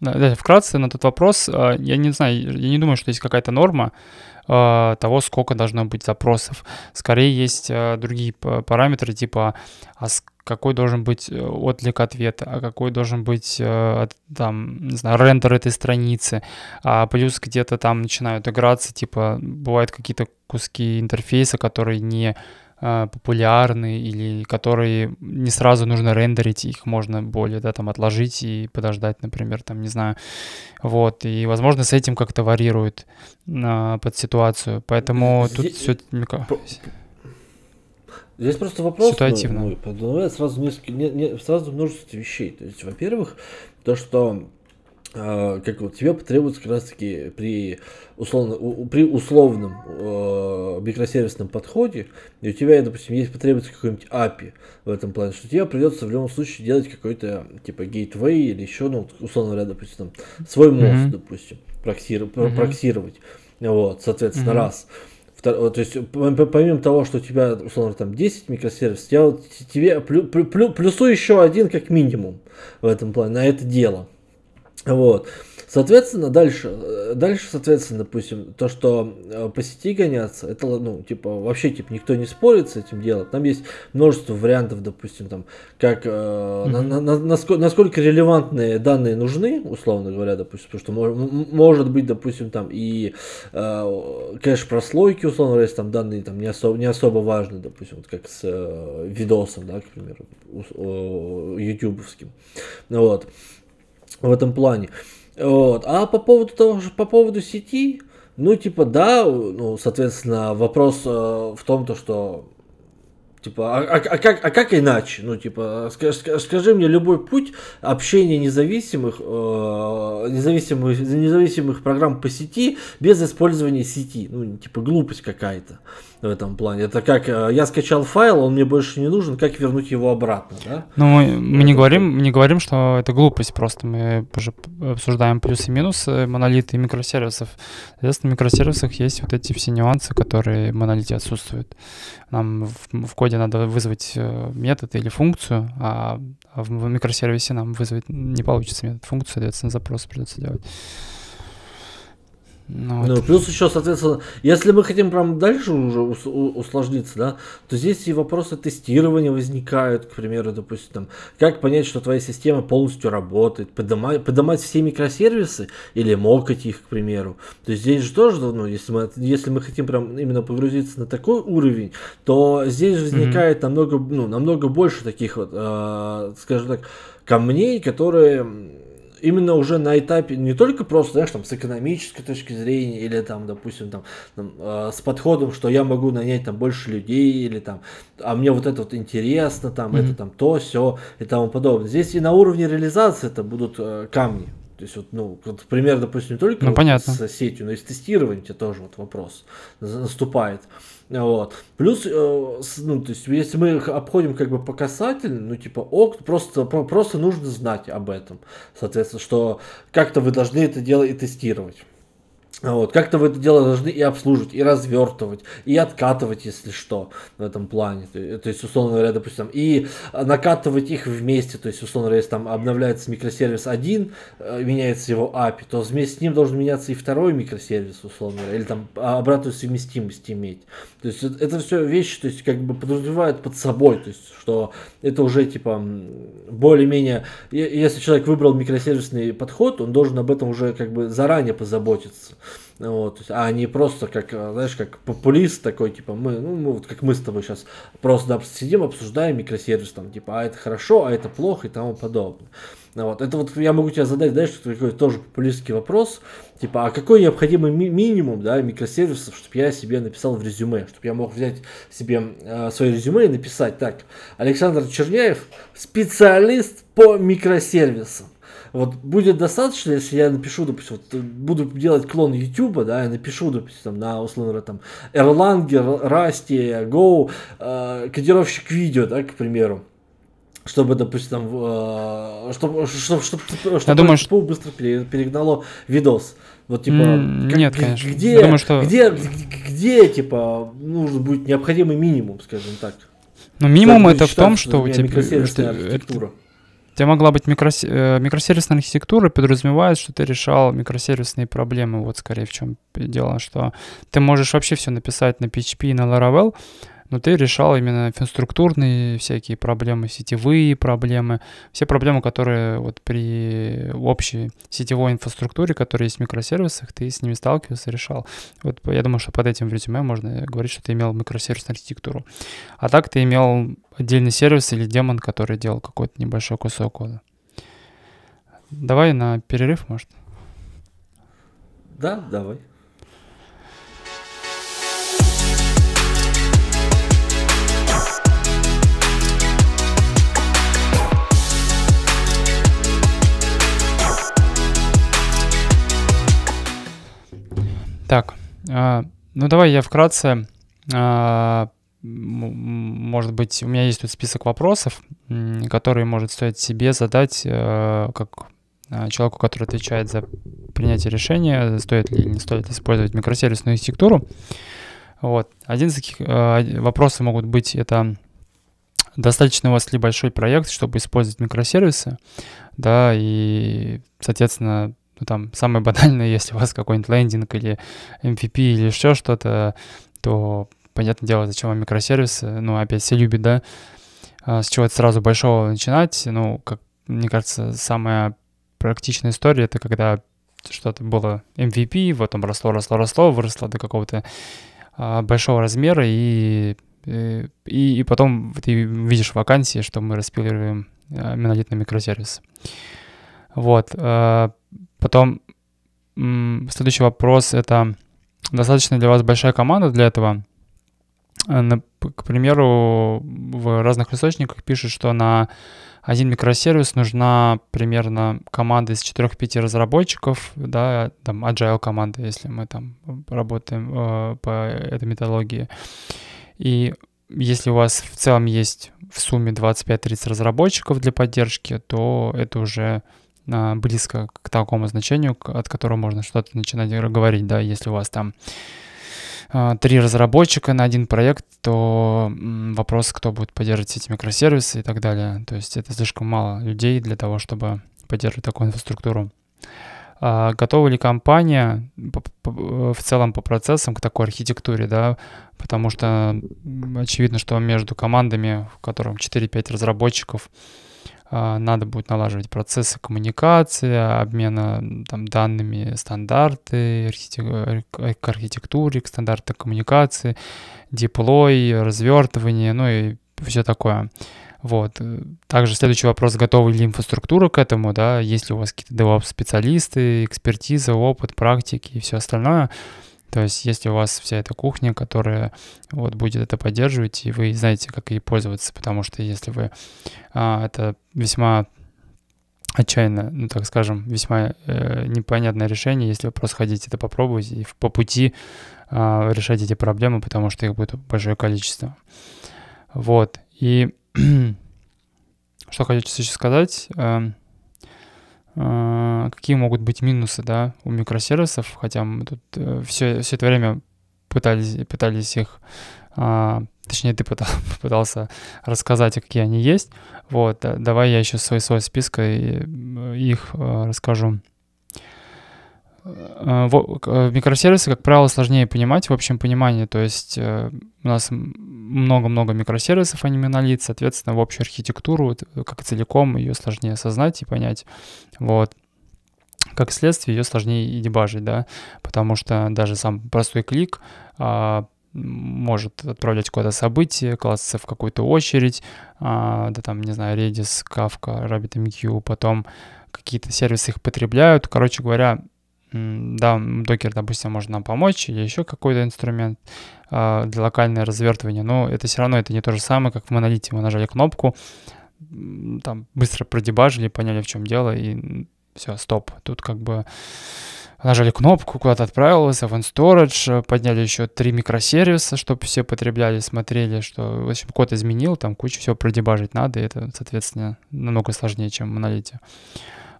Да, вкратце на этот вопрос, э, я не знаю, я не думаю, что есть какая-то норма э, того, сколько должно быть запросов. Скорее есть другие параметры, типа а какой должен быть отлик ответа, а какой должен быть там, не знаю, рендер этой страницы, а плюс где-то там начинают играться, типа бывают какие-то куски интерфейса, которые не а, популярны или которые не сразу нужно рендерить, их можно более, да, там отложить и подождать, например, там, не знаю, вот, и, возможно, с этим как-то варьирует а, под ситуацию, поэтому тут все все... Здесь просто вопрос, Ситуативно. ну, сразу, несколько, не, не, сразу множество вещей, то есть, во-первых, то, что а, как вот тебе потребуется как раз таки при, условно, у, при условном э, микросервисном подходе, и у тебя, допустим, есть потребуется какой-нибудь API в этом плане, что тебе придется в любом случае делать какой-то типа гейтвей или еще, ну, условно говоря, допустим, там, свой мост, mm-hmm. допустим, проксиру mm-hmm. проксировать. Вот, соответственно, mm-hmm. раз. То есть, помимо того, что у тебя, условно, там 10 микросервисов, я вот тебе плю, плю, плюсу еще один как минимум в этом плане, на это дело. Вот. Соответственно, дальше, э, дальше, соответственно, допустим, то, что э, по сети гоняться, это, ну, типа, вообще, типа, никто не спорит с этим делом. Там есть множество вариантов, допустим, там, как, mm-hmm. на, на, на, насколько, насколько релевантные данные нужны, условно говоря, допустим, потому что мож, может быть, допустим, там, и э, кэш-прослойки, условно говоря, если там данные там не особо, не особо важны, допустим, вот как с э, видосом, да, к примеру, ютубовским. Вот в этом плане. Вот. А по поводу того, же по поводу сети, ну, типа, да, ну, соответственно, вопрос э, в том, то, что, типа, а, а, а, как, а как иначе? Ну, типа, скажи, скажи мне любой путь общения независимых, э, независимых, независимых программ по сети без использования сети. Ну, типа, глупость какая-то. Э, в этом плане. Это как э, я скачал файл, он мне больше не нужен, как вернуть его обратно, да? Ну, мы, мы не говорим, не говорим, что это глупость, просто мы уже обсуждаем плюсы и минусы монолиты и микросервисов. Соответственно, в микросервисах есть вот эти все нюансы, которые в монолите отсутствуют. Нам в, в коде надо вызвать э, метод или функцию, а в микросервисе нам вызвать не получится метод функцию, соответственно, запрос придется делать. Ну, ну плюс еще, соответственно, если мы хотим прям дальше уже усложниться, да, то здесь и вопросы тестирования возникают, к примеру, допустим, там, как понять, что твоя система полностью работает, подымать поднимать все микросервисы или мокать их, к примеру. То есть здесь же тоже, ну, если мы, если мы хотим прям именно погрузиться на такой уровень, то здесь возникает mm-hmm. намного, ну, намного больше таких вот, э, скажем так, камней, которые именно уже на этапе не только просто, знаешь, там с экономической точки зрения или там, допустим, там, там э, с подходом, что я могу нанять там больше людей или там, а мне вот это вот интересно, там mm-hmm. это там то, все и тому подобное. Здесь и на уровне реализации это будут э, камни то есть, вот, ну, вот пример, допустим, не только ну, вот с сетью, но и с тестированием тебе тоже вот вопрос наступает. Вот. Плюс, э, ну, то есть, если мы их обходим как бы по касательно, ну, типа, ок, просто, просто нужно знать об этом, соответственно, что как-то вы должны это дело и тестировать. Вот, как-то вы это дело должны и обслуживать, и развертывать, и откатывать, если что, в этом плане. То, то есть, условно говоря, допустим, и накатывать их вместе. То есть, условно говоря, если там обновляется микросервис один, э, меняется его API, то вместе с ним должен меняться и второй микросервис, условно говоря, или там а, обратную совместимость иметь. То есть, э, это все вещи, то есть, как бы подразумевают под собой, то есть, что это уже, типа, более-менее, если человек выбрал микросервисный подход, он должен об этом уже, как бы, заранее позаботиться. Вот, а не просто как, а, знаешь, как популист такой, типа, мы, ну, мы, вот как мы с тобой сейчас просто сидим, обсуждаем микросервис, там, типа, а это хорошо, а это плохо и тому подобное. Ну вот. Это вот я могу тебе задать, знаешь, такой тоже популистский вопрос, типа, а какой необходимый ми- минимум, да, микросервисов, чтобы я себе написал в резюме, чтобы я мог взять себе э, а, свое резюме и написать, так, Александр Черняев, специалист по микросервисам. Вот будет достаточно, если я напишу, допустим, вот, э, буду делать клон YouTube, да, я напишу, допустим, там, на, условно говоря, там, Erlanger, Rusty, Go, э, кодировщик видео, да, к примеру, чтобы, допустим, э, чтобы, чтобы, чтобы, чтобы, чтобы думаю, что... быстро перегнало видос. Вот типа, mm, как, нет, конечно. Где, думаю, что... где, где, где, типа, нужен будет необходимый минимум, скажем так. Ну, минимум это в том, что у тебя... Типа, микросервисная что архитектура. Это у тебя могла быть микрос... Э, микросервисная архитектура, подразумевает, что ты решал микросервисные проблемы. Вот скорее в чем дело, что ты можешь вообще все написать на PHP и на Laravel, но ты решал именно инфраструктурные всякие проблемы, сетевые проблемы, все проблемы, которые вот при общей сетевой инфраструктуре, которая есть в микросервисах, ты с ними сталкивался, решал. Вот я думаю, что под этим в резюме можно говорить, что ты имел микросервисную архитектуру. А так ты имел отдельный сервис или демон, который делал какой-то небольшой кусок кода. Давай на перерыв, может? Да, давай. Так, э, ну давай я вкратце э, может быть, у меня есть тут список вопросов, которые может стоить себе задать э, как э, человеку, который отвечает за принятие решения, стоит ли или не стоит использовать микросервисную архитектуру. Вот. Один из таких э, вопросов могут быть это достаточно у вас ли большой проект, чтобы использовать микросервисы, да, и, соответственно, ну, там самое [laughs] банальное, если у вас какой-нибудь лендинг или MVP или еще что-то, то понятное дело, зачем вам микросервисы, ну, опять все любят, да, а, с чего-то сразу большого начинать, ну, как, мне кажется, самая практичная история — это когда что-то было MVP, вот там росло, росло, росло, выросло до какого-то а, большого размера, и, и, и потом ты видишь вакансии, что мы распиливаем а, монолитный микросервис. Вот. Потом следующий вопрос — это достаточно для вас большая команда для этого? Э, к примеру, в разных источниках пишут, что на один микросервис нужна примерно команда из 4-5 разработчиков, да, там agile команда, если мы там работаем э, по этой методологии. И если у вас в целом есть в сумме 25-30 разработчиков для поддержки, то это уже э, близко к такому значению, от которого можно что-то начинать говорить, да, если у вас там а, три разработчика на один проект, то вопрос, кто будет поддерживать эти микросервисы и так далее. То есть это слишком мало людей для того, чтобы поддерживать такую инфраструктуру. А, готова ли компания в целом по процессам к такой архитектуре, да, потому что очевидно, что между командами, в котором 4-5 разработчиков, а, надо будет налаживать процессы коммуникации, обмена там, данными, стандарты архитек... Э, к архитектуре, к стандартам коммуникации, деплой, развертывание, ну и все такое. Вот. Также следующий вопрос, готова ли инфраструктура к этому, да, есть ли у вас какие-то DevOps-специалисты, экспертиза, опыт, практики и все остальное. То есть если у вас вся эта кухня, которая вот будет это поддерживать, и вы знаете, как ей пользоваться, потому что если вы а, это весьма отчаянно, ну так скажем, весьма э, непонятное решение, если вы просто хотите это попробовать и по пути э, решать эти проблемы, потому что их будет большое количество. Вот. И [clears throat] что хочу еще сказать. Э, а, какие могут быть минусы, да, у микросервисов, хотя мы тут все, э, все это время пытались, пытались их, а, точнее, ты пытался, [laughs] пытался рассказать, а какие они есть. Вот, э, давай я еще свой свой список и э, их расскажу. Э, э, микросервисы, как правило, сложнее понимать в общем понимании. То есть э, у нас много-много микросервисов, они монолит, соответственно, в общую архитектуру, как целиком, ее сложнее осознать и понять. Вот. Как следствие, ее сложнее и дебажить, да, потому что даже сам простой клик а, может отправлять куда-то событие, класться в какую-то очередь, а, да там, не знаю, Redis, Kafka, RabbitMQ, потом какие-то сервисы их потребляют. Короче говоря, да, докер, допустим, может нам помочь, или еще какой-то инструмент а, для локального развертывания, но это все равно это не то же самое, как в монолите. Мы нажали кнопку, там быстро продебажили, поняли, в чем дело, и все, стоп. Тут как бы нажали кнопку, куда-то отправился, в InStorage, подняли еще три микросервиса, чтобы все потребляли, смотрели, что, в общем, код изменил, там кучу всего продебажить надо, и это, соответственно, намного сложнее, чем в монолите.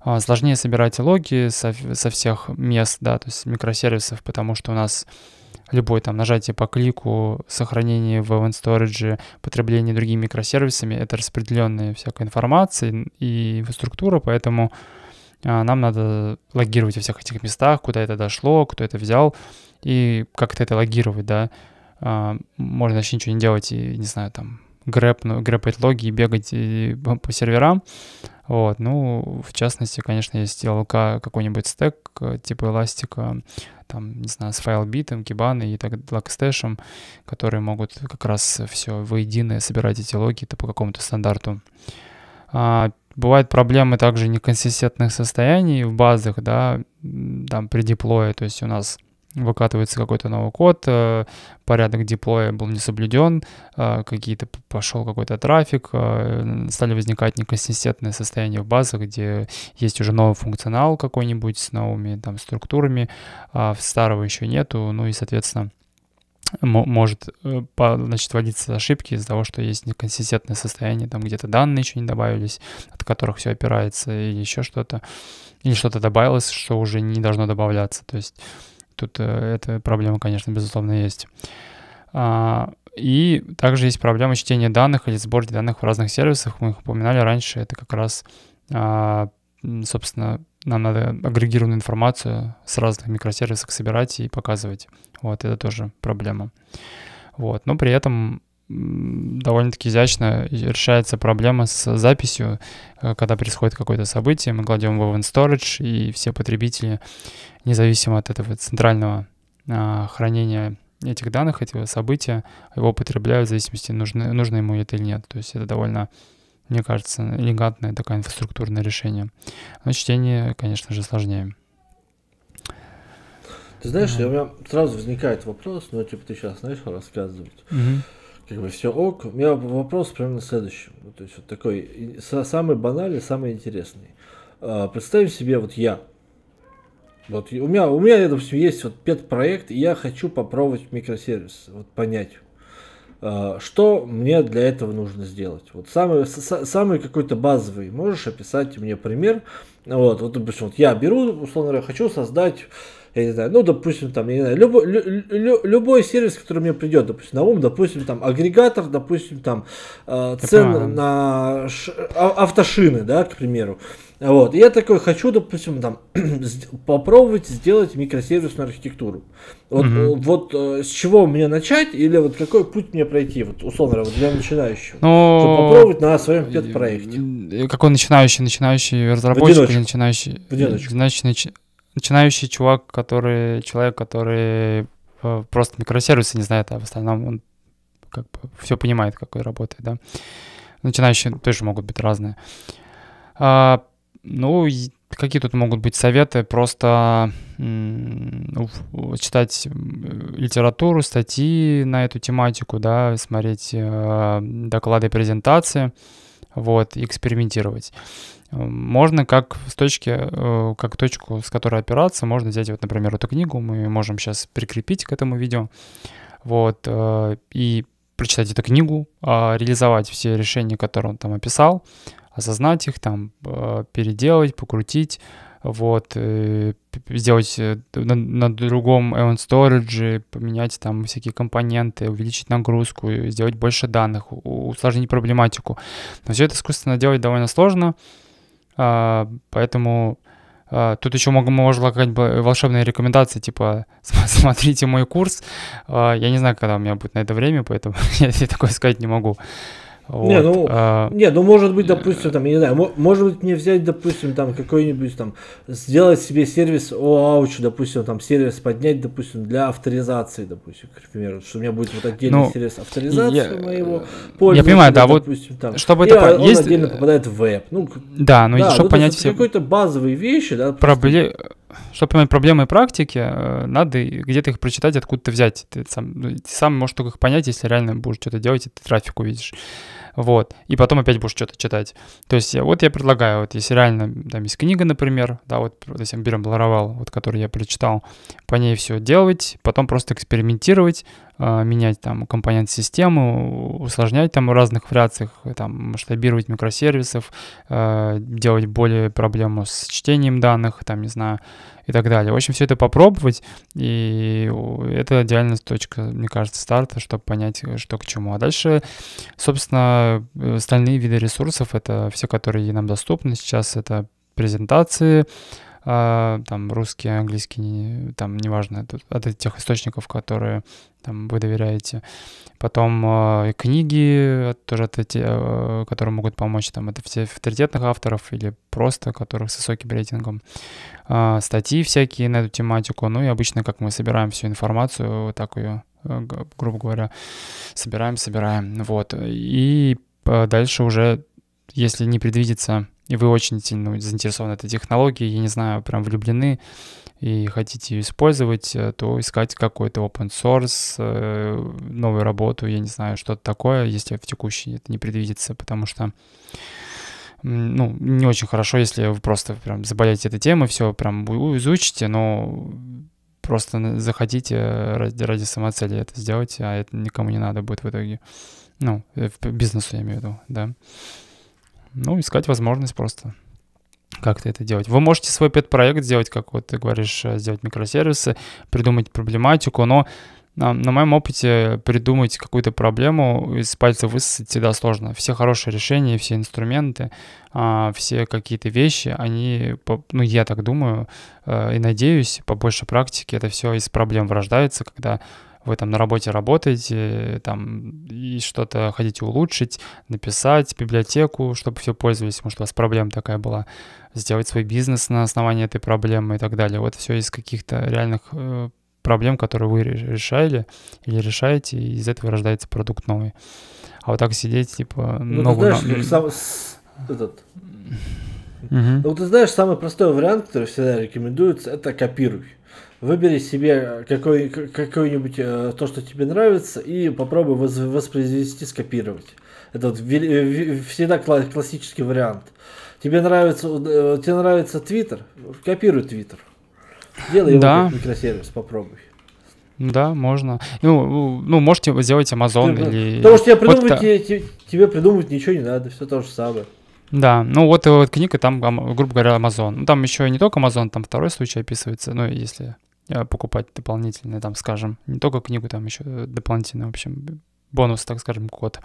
А, сложнее собирать логи со, со всех мест, да, то есть микросервисов, потому что у нас любой там нажатие по клику, сохранение в OpenStorage, потребление другими микросервисами — это распределенная всякая информация и инфраструктура, поэтому а, нам надо логировать во всех этих местах, куда это дошло, кто это взял, и как-то это логировать, да. А, можно вообще ничего не делать и, не знаю, там, грэп, ну, грэпать логи и бегать по серверам, вот, ну, в частности, конечно, есть LLK какой-нибудь стек э, типа эластика, там, не знаю, с файлбитом, кибаной и так лакстэшем, которые могут как раз все воедино собирать эти логи по какому-то стандарту. А, бывают проблемы также неконсистентных состояний в базах, да, там при деплое, то есть у нас выкатывается какой-то новый код, э, порядок деплоя был не соблюден, э, какие-то пошел какой-то трафик, э, стали возникать неконсистентные состояния в базах, где есть уже новый функционал какой-нибудь с новыми там структурами, а старого еще нету, ну и, соответственно, может значит, водиться ошибки из-за того, что есть неконсистентное состояние, там где-то данные еще не добавились, от которых все опирается, или еще что-то, или что-то добавилось, что уже не должно добавляться. То есть тут э, эта проблема, конечно, безусловно, есть. А, и также есть проблема чтения данных или сборки данных в разных сервисах. Мы их упоминали раньше. Это как раз, а, собственно, нам надо агрегированную информацию с разных микросервисов собирать и показывать. Вот это тоже проблема. Вот. Но при этом довольно-таки изящно решается проблема с записью, э, когда происходит какое-то событие, мы кладем его в InStorage, и все потребители, независимо от этого центрального а, хранения этих данных, этого события, его потребляют в зависимости, нужно, нужно ему это или нет. То есть это довольно, мне кажется, элегантное такое инфраструктурное решение. Но чтение, конечно же, сложнее. Ты знаешь, mm-hmm. у меня сразу возникает вопрос, ну, типа, ты сейчас начал рассказывать. Mm-hmm как бы все ок. У меня вопрос примерно следующий. Ну, то есть вот такой самый банальный, самый интересный. А, представим себе, вот я. Вот у меня, у меня, допустим, есть вот пет-проект, и я хочу попробовать микросервис, вот понять, а, что мне для этого нужно сделать? Вот самый, самый какой-то базовый, можешь описать мне пример? Вот, вот, допустим, вот я беру, условно говоря, хочу создать я не знаю, ну, допустим, там, я не знаю, любой, лю, лю, любой сервис, который мне придет, допустим, на ум, допустим, там, агрегатор, допустим, там, э, цен Это... на ш, а, автошины, да, к примеру. Вот, я такой хочу, допустим, там, [clears throat] попробовать сделать микросервисную архитектуру. Вот, угу. вот э, с чего мне начать или вот какой путь мне пройти, вот, условно говоря, вот для начинающего, Но... Ну, чтобы попробовать на своем пет проекте. Какой начинающий, начинающий разработчик, начинающий, в одиночку. Нач начинающий чувак, который, человек, который э, просто микросервисы не знает, а в остальном он как бы все понимает, как он работает, да. Начинающие тоже могут быть разные. А, ну, какие тут могут быть советы? Просто ну, читать литературу, статьи на эту тематику, да, смотреть э, доклады и презентации вот, экспериментировать. Можно как с точки, э, как точку, с которой опираться, можно взять, вот, например, эту книгу, мы можем сейчас прикрепить к этому видео, вот, э, и прочитать эту книгу, а, реализовать все решения, которые он там описал, осознать их, там, э, переделать, покрутить, вот, э, сделать э, на, на другом event storage, поменять там всякие компоненты, увеличить нагрузку, э, сделать больше данных, усложнить проблематику. Но все это искусственно делать довольно сложно, а, поэтому а, Тут еще могу, можно какая-нибудь волшебная рекомендация, типа, [laughs] смотрите мой курс. А, я не знаю, когда у меня будет на это время, поэтому [laughs] я такое сказать не могу. Вот. Не, ну, а... не, ну может быть, допустим, там, я не знаю, может быть мне взять, допустим, там какой-нибудь там, сделать себе сервис OAuth, допустим, там сервис поднять, допустим, для авторизации, допустим, к примеру, что у меня будет вот отдельный ну, сервис авторизации я... Э, моего Я понимаю, да, допустим, вот, там, чтобы это он есть... отдельно попадает в веб. Ну, да, но ну, да, чтобы ну, понять все... Какие-то базовые вещи, да, Пробле... Чтобы понимать проблемы практики, э, надо где-то их прочитать, откуда-то взять. Ты сам, ну, сам можешь только их понять, если реально будешь что-то делать, и ты трафик увидишь вот, и потом опять будешь что-то читать. То есть э, вот я предлагаю, вот если реально там есть книга, например, да, вот, допустим, берем Ларавал, вот, который я прочитал, по ней все делать, потом просто экспериментировать, а, менять там компонент системы, усложнять там в разных вариациях, там масштабировать микросервисов, а, делать более проблему с чтением данных, там, не знаю, и так далее. В общем, все это попробовать, и это идеальная точка, мне кажется, старта, чтобы понять, что к чему. А дальше, собственно, остальные виды ресурсов, это все, которые нам доступны сейчас, это презентации, а, там русский, английский, там неважно, от тех источников, которые там вы доверяете. Потом а, книги, тоже от этих а, которые могут помочь, там это все авторитетных авторов или просто, которых с высоким рейтингом. статьи всякие на эту тематику. Ну и обычно, как мы собираем всю информацию, вот так ее, э, грубо говоря, собираем, собираем. Вот. И дальше уже, если не предвидится и вы очень сильно заинтересованы этой технологией, я не знаю, прям влюблены и хотите ее использовать, э, то искать какой-то open source, э, новую работу, я не знаю, что-то такое, если в текущей это не предвидится, потому что ну, не очень хорошо, если вы просто прям заболеете этой темой, все прям изучите, но просто захотите ради, ради самоцели это сделать, а это никому не надо будет в итоге. Ну, э, в бизнесу я имею в виду, да ну, искать возможность просто как-то это делать. Вы можете свой пет сделать, как вот ты говоришь, э, сделать микросервисы, придумать проблематику, но на, на моем опыте придумать какую-то проблему из пальца высосать всегда сложно. Все хорошие решения, все инструменты, а, все какие-то вещи, они, ну я так думаю а, и надеюсь, по большей практике это все из проблем врождается, когда вы там на работе работаете, там и что-то хотите улучшить, написать библиотеку, чтобы все пользовались, может, у вас проблема такая была, сделать свой бизнес на основании этой проблемы и так далее. Вот все из каких-то реальных э, проблем, которые вы решали или решаете, и из этого рождается продукт новый. А вот так сидеть, типа, ну, новую... Знаешь, сам... этот... угу. ты знаешь, самый простой вариант, который всегда рекомендуется, это копируй. Выбери себе какой, какой-нибудь э, то, что тебе нравится, и попробуй воз, воспроизвести, скопировать. Это вот вели, э, вели, всегда кла- классический вариант. Тебе нравится, э, тебе нравится Твиттер? Копируй Твиттер. Делай его да. как микросервис, попробуй. Да, можно. Ну, ну можете сделать Amazon ты, или... Потому что тебе придумывать, вот, тебе, тебе, придумывать ничего не надо, все то же самое. Да, ну вот, вот книга, там, грубо говоря, Amazon. Ну, там еще не только Amazon, там второй случай описывается, ну, если Э, покупать дополнительные там, скажем, не только книгу, там еще э, дополнительно, в общем, бонус, так скажем, код.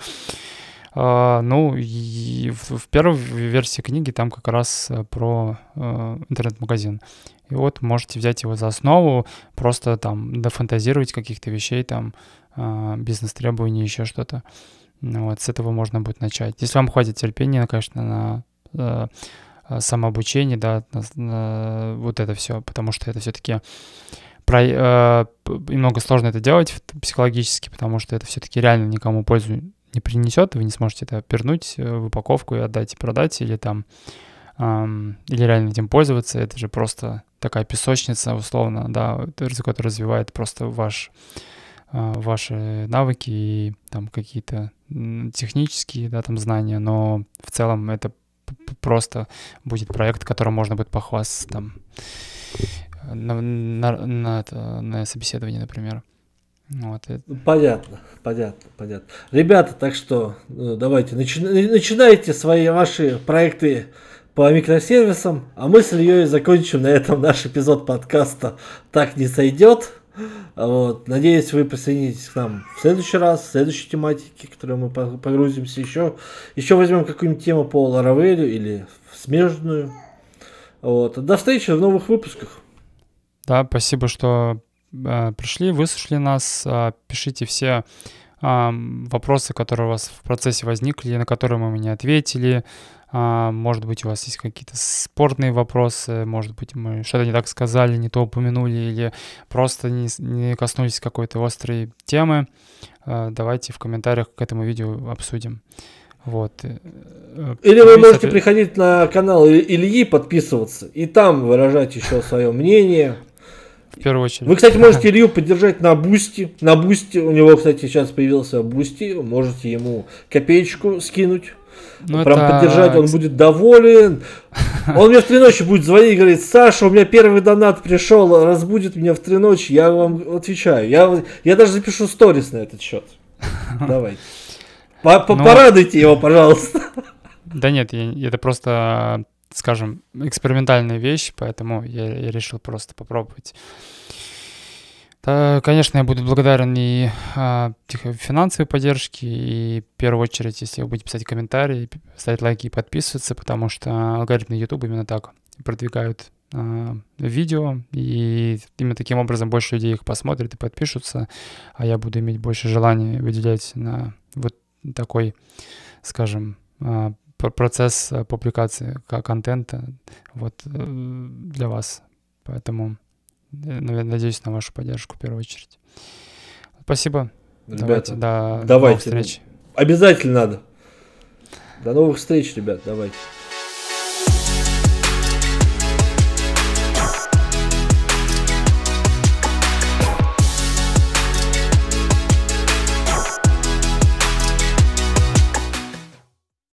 Uh, а, ну, и в, в первой версии книги там как раз э, про uh, интернет-магазин. И вот можете взять его за основу, просто там дофантазировать каких-то вещей, там uh, а, бизнес-требований, еще что-то. Ну, вот с этого можно будет начать. Если вам хватит терпения, конечно, на Э, самообучение, да, вот это все, потому что это все-таки про, э, немного сложно это делать психологически, потому что это все-таки реально никому пользу не принесет, вы не сможете это пернуть э, в упаковку и отдать и продать, или там э, или реально этим пользоваться, это же просто такая песочница, условно, да, которая развивает просто ваш э, ваши навыки и там какие-то технические, да, там знания, но в целом это просто будет проект, которым можно будет похвастаться там на, на, на, на собеседовании, например. Вот. Понятно, понятно, понятно. Ребята, так что э, давайте начи э, начинайте свои ваши проекты по микросервисам, а мы с Ильей закончим на этом наш эпизод подкаста «Так не сойдет». А вот. Надеюсь, вы присоединитесь к нам в следующий раз, в следующей тематике, в которую мы погрузимся еще. Еще возьмем какую-нибудь тему по Ларавелю или смежную. Вот. До встречи в новых выпусках. Да, спасибо, что э, пришли, выслушали нас. Э, пишите все э, вопросы, которые у вас в процессе возникли, на которые мы не ответили. А, может быть, у вас есть какие-то спорные вопросы, может быть, мы что-то не так сказали, не то упомянули, или просто не, не коснулись какой-то острой темы. А, давайте в комментариях к этому видео обсудим. Вот. Э, э, или вы можете приходить на канал Ильи, подписываться, и там выражать еще свое мнение. В первую очередь. Вы, кстати, можете [laughs] Илью поддержать на Бусти. На Бусти. У него, кстати, сейчас появился Бусти. Можете ему копеечку скинуть. Ну, ну, Прям это... поддержать, он будет доволен. Он мне в три ночи будет звонить и говорит, Саша, у меня первый донат пришел, разбудит меня в три ночи, я вам отвечаю. Я, я даже запишу сторис на этот счет. [laughs] Давайте. Ну, порадуйте его, пожалуйста. Да нет, это просто, скажем, экспериментальная вещь, поэтому я я решил просто попробовать. Э, конечно, я буду благодарен и а, финансовой поддержке, и в первую очередь, если вы будете писать комментарии, ставить лайки и подписываться, потому что алгоритмы YouTube именно так продвигают а, видео, и именно таким образом больше людей их посмотрят и подпишутся, а я буду иметь больше желания выделять на вот такой, скажем, а, процесс публикации контента вот э, для вас. Поэтому надеюсь на вашу поддержку в первую очередь. Спасибо. Ребята, давайте, да, давайте. Обязательно надо. До новых встреч, ребят. Давайте.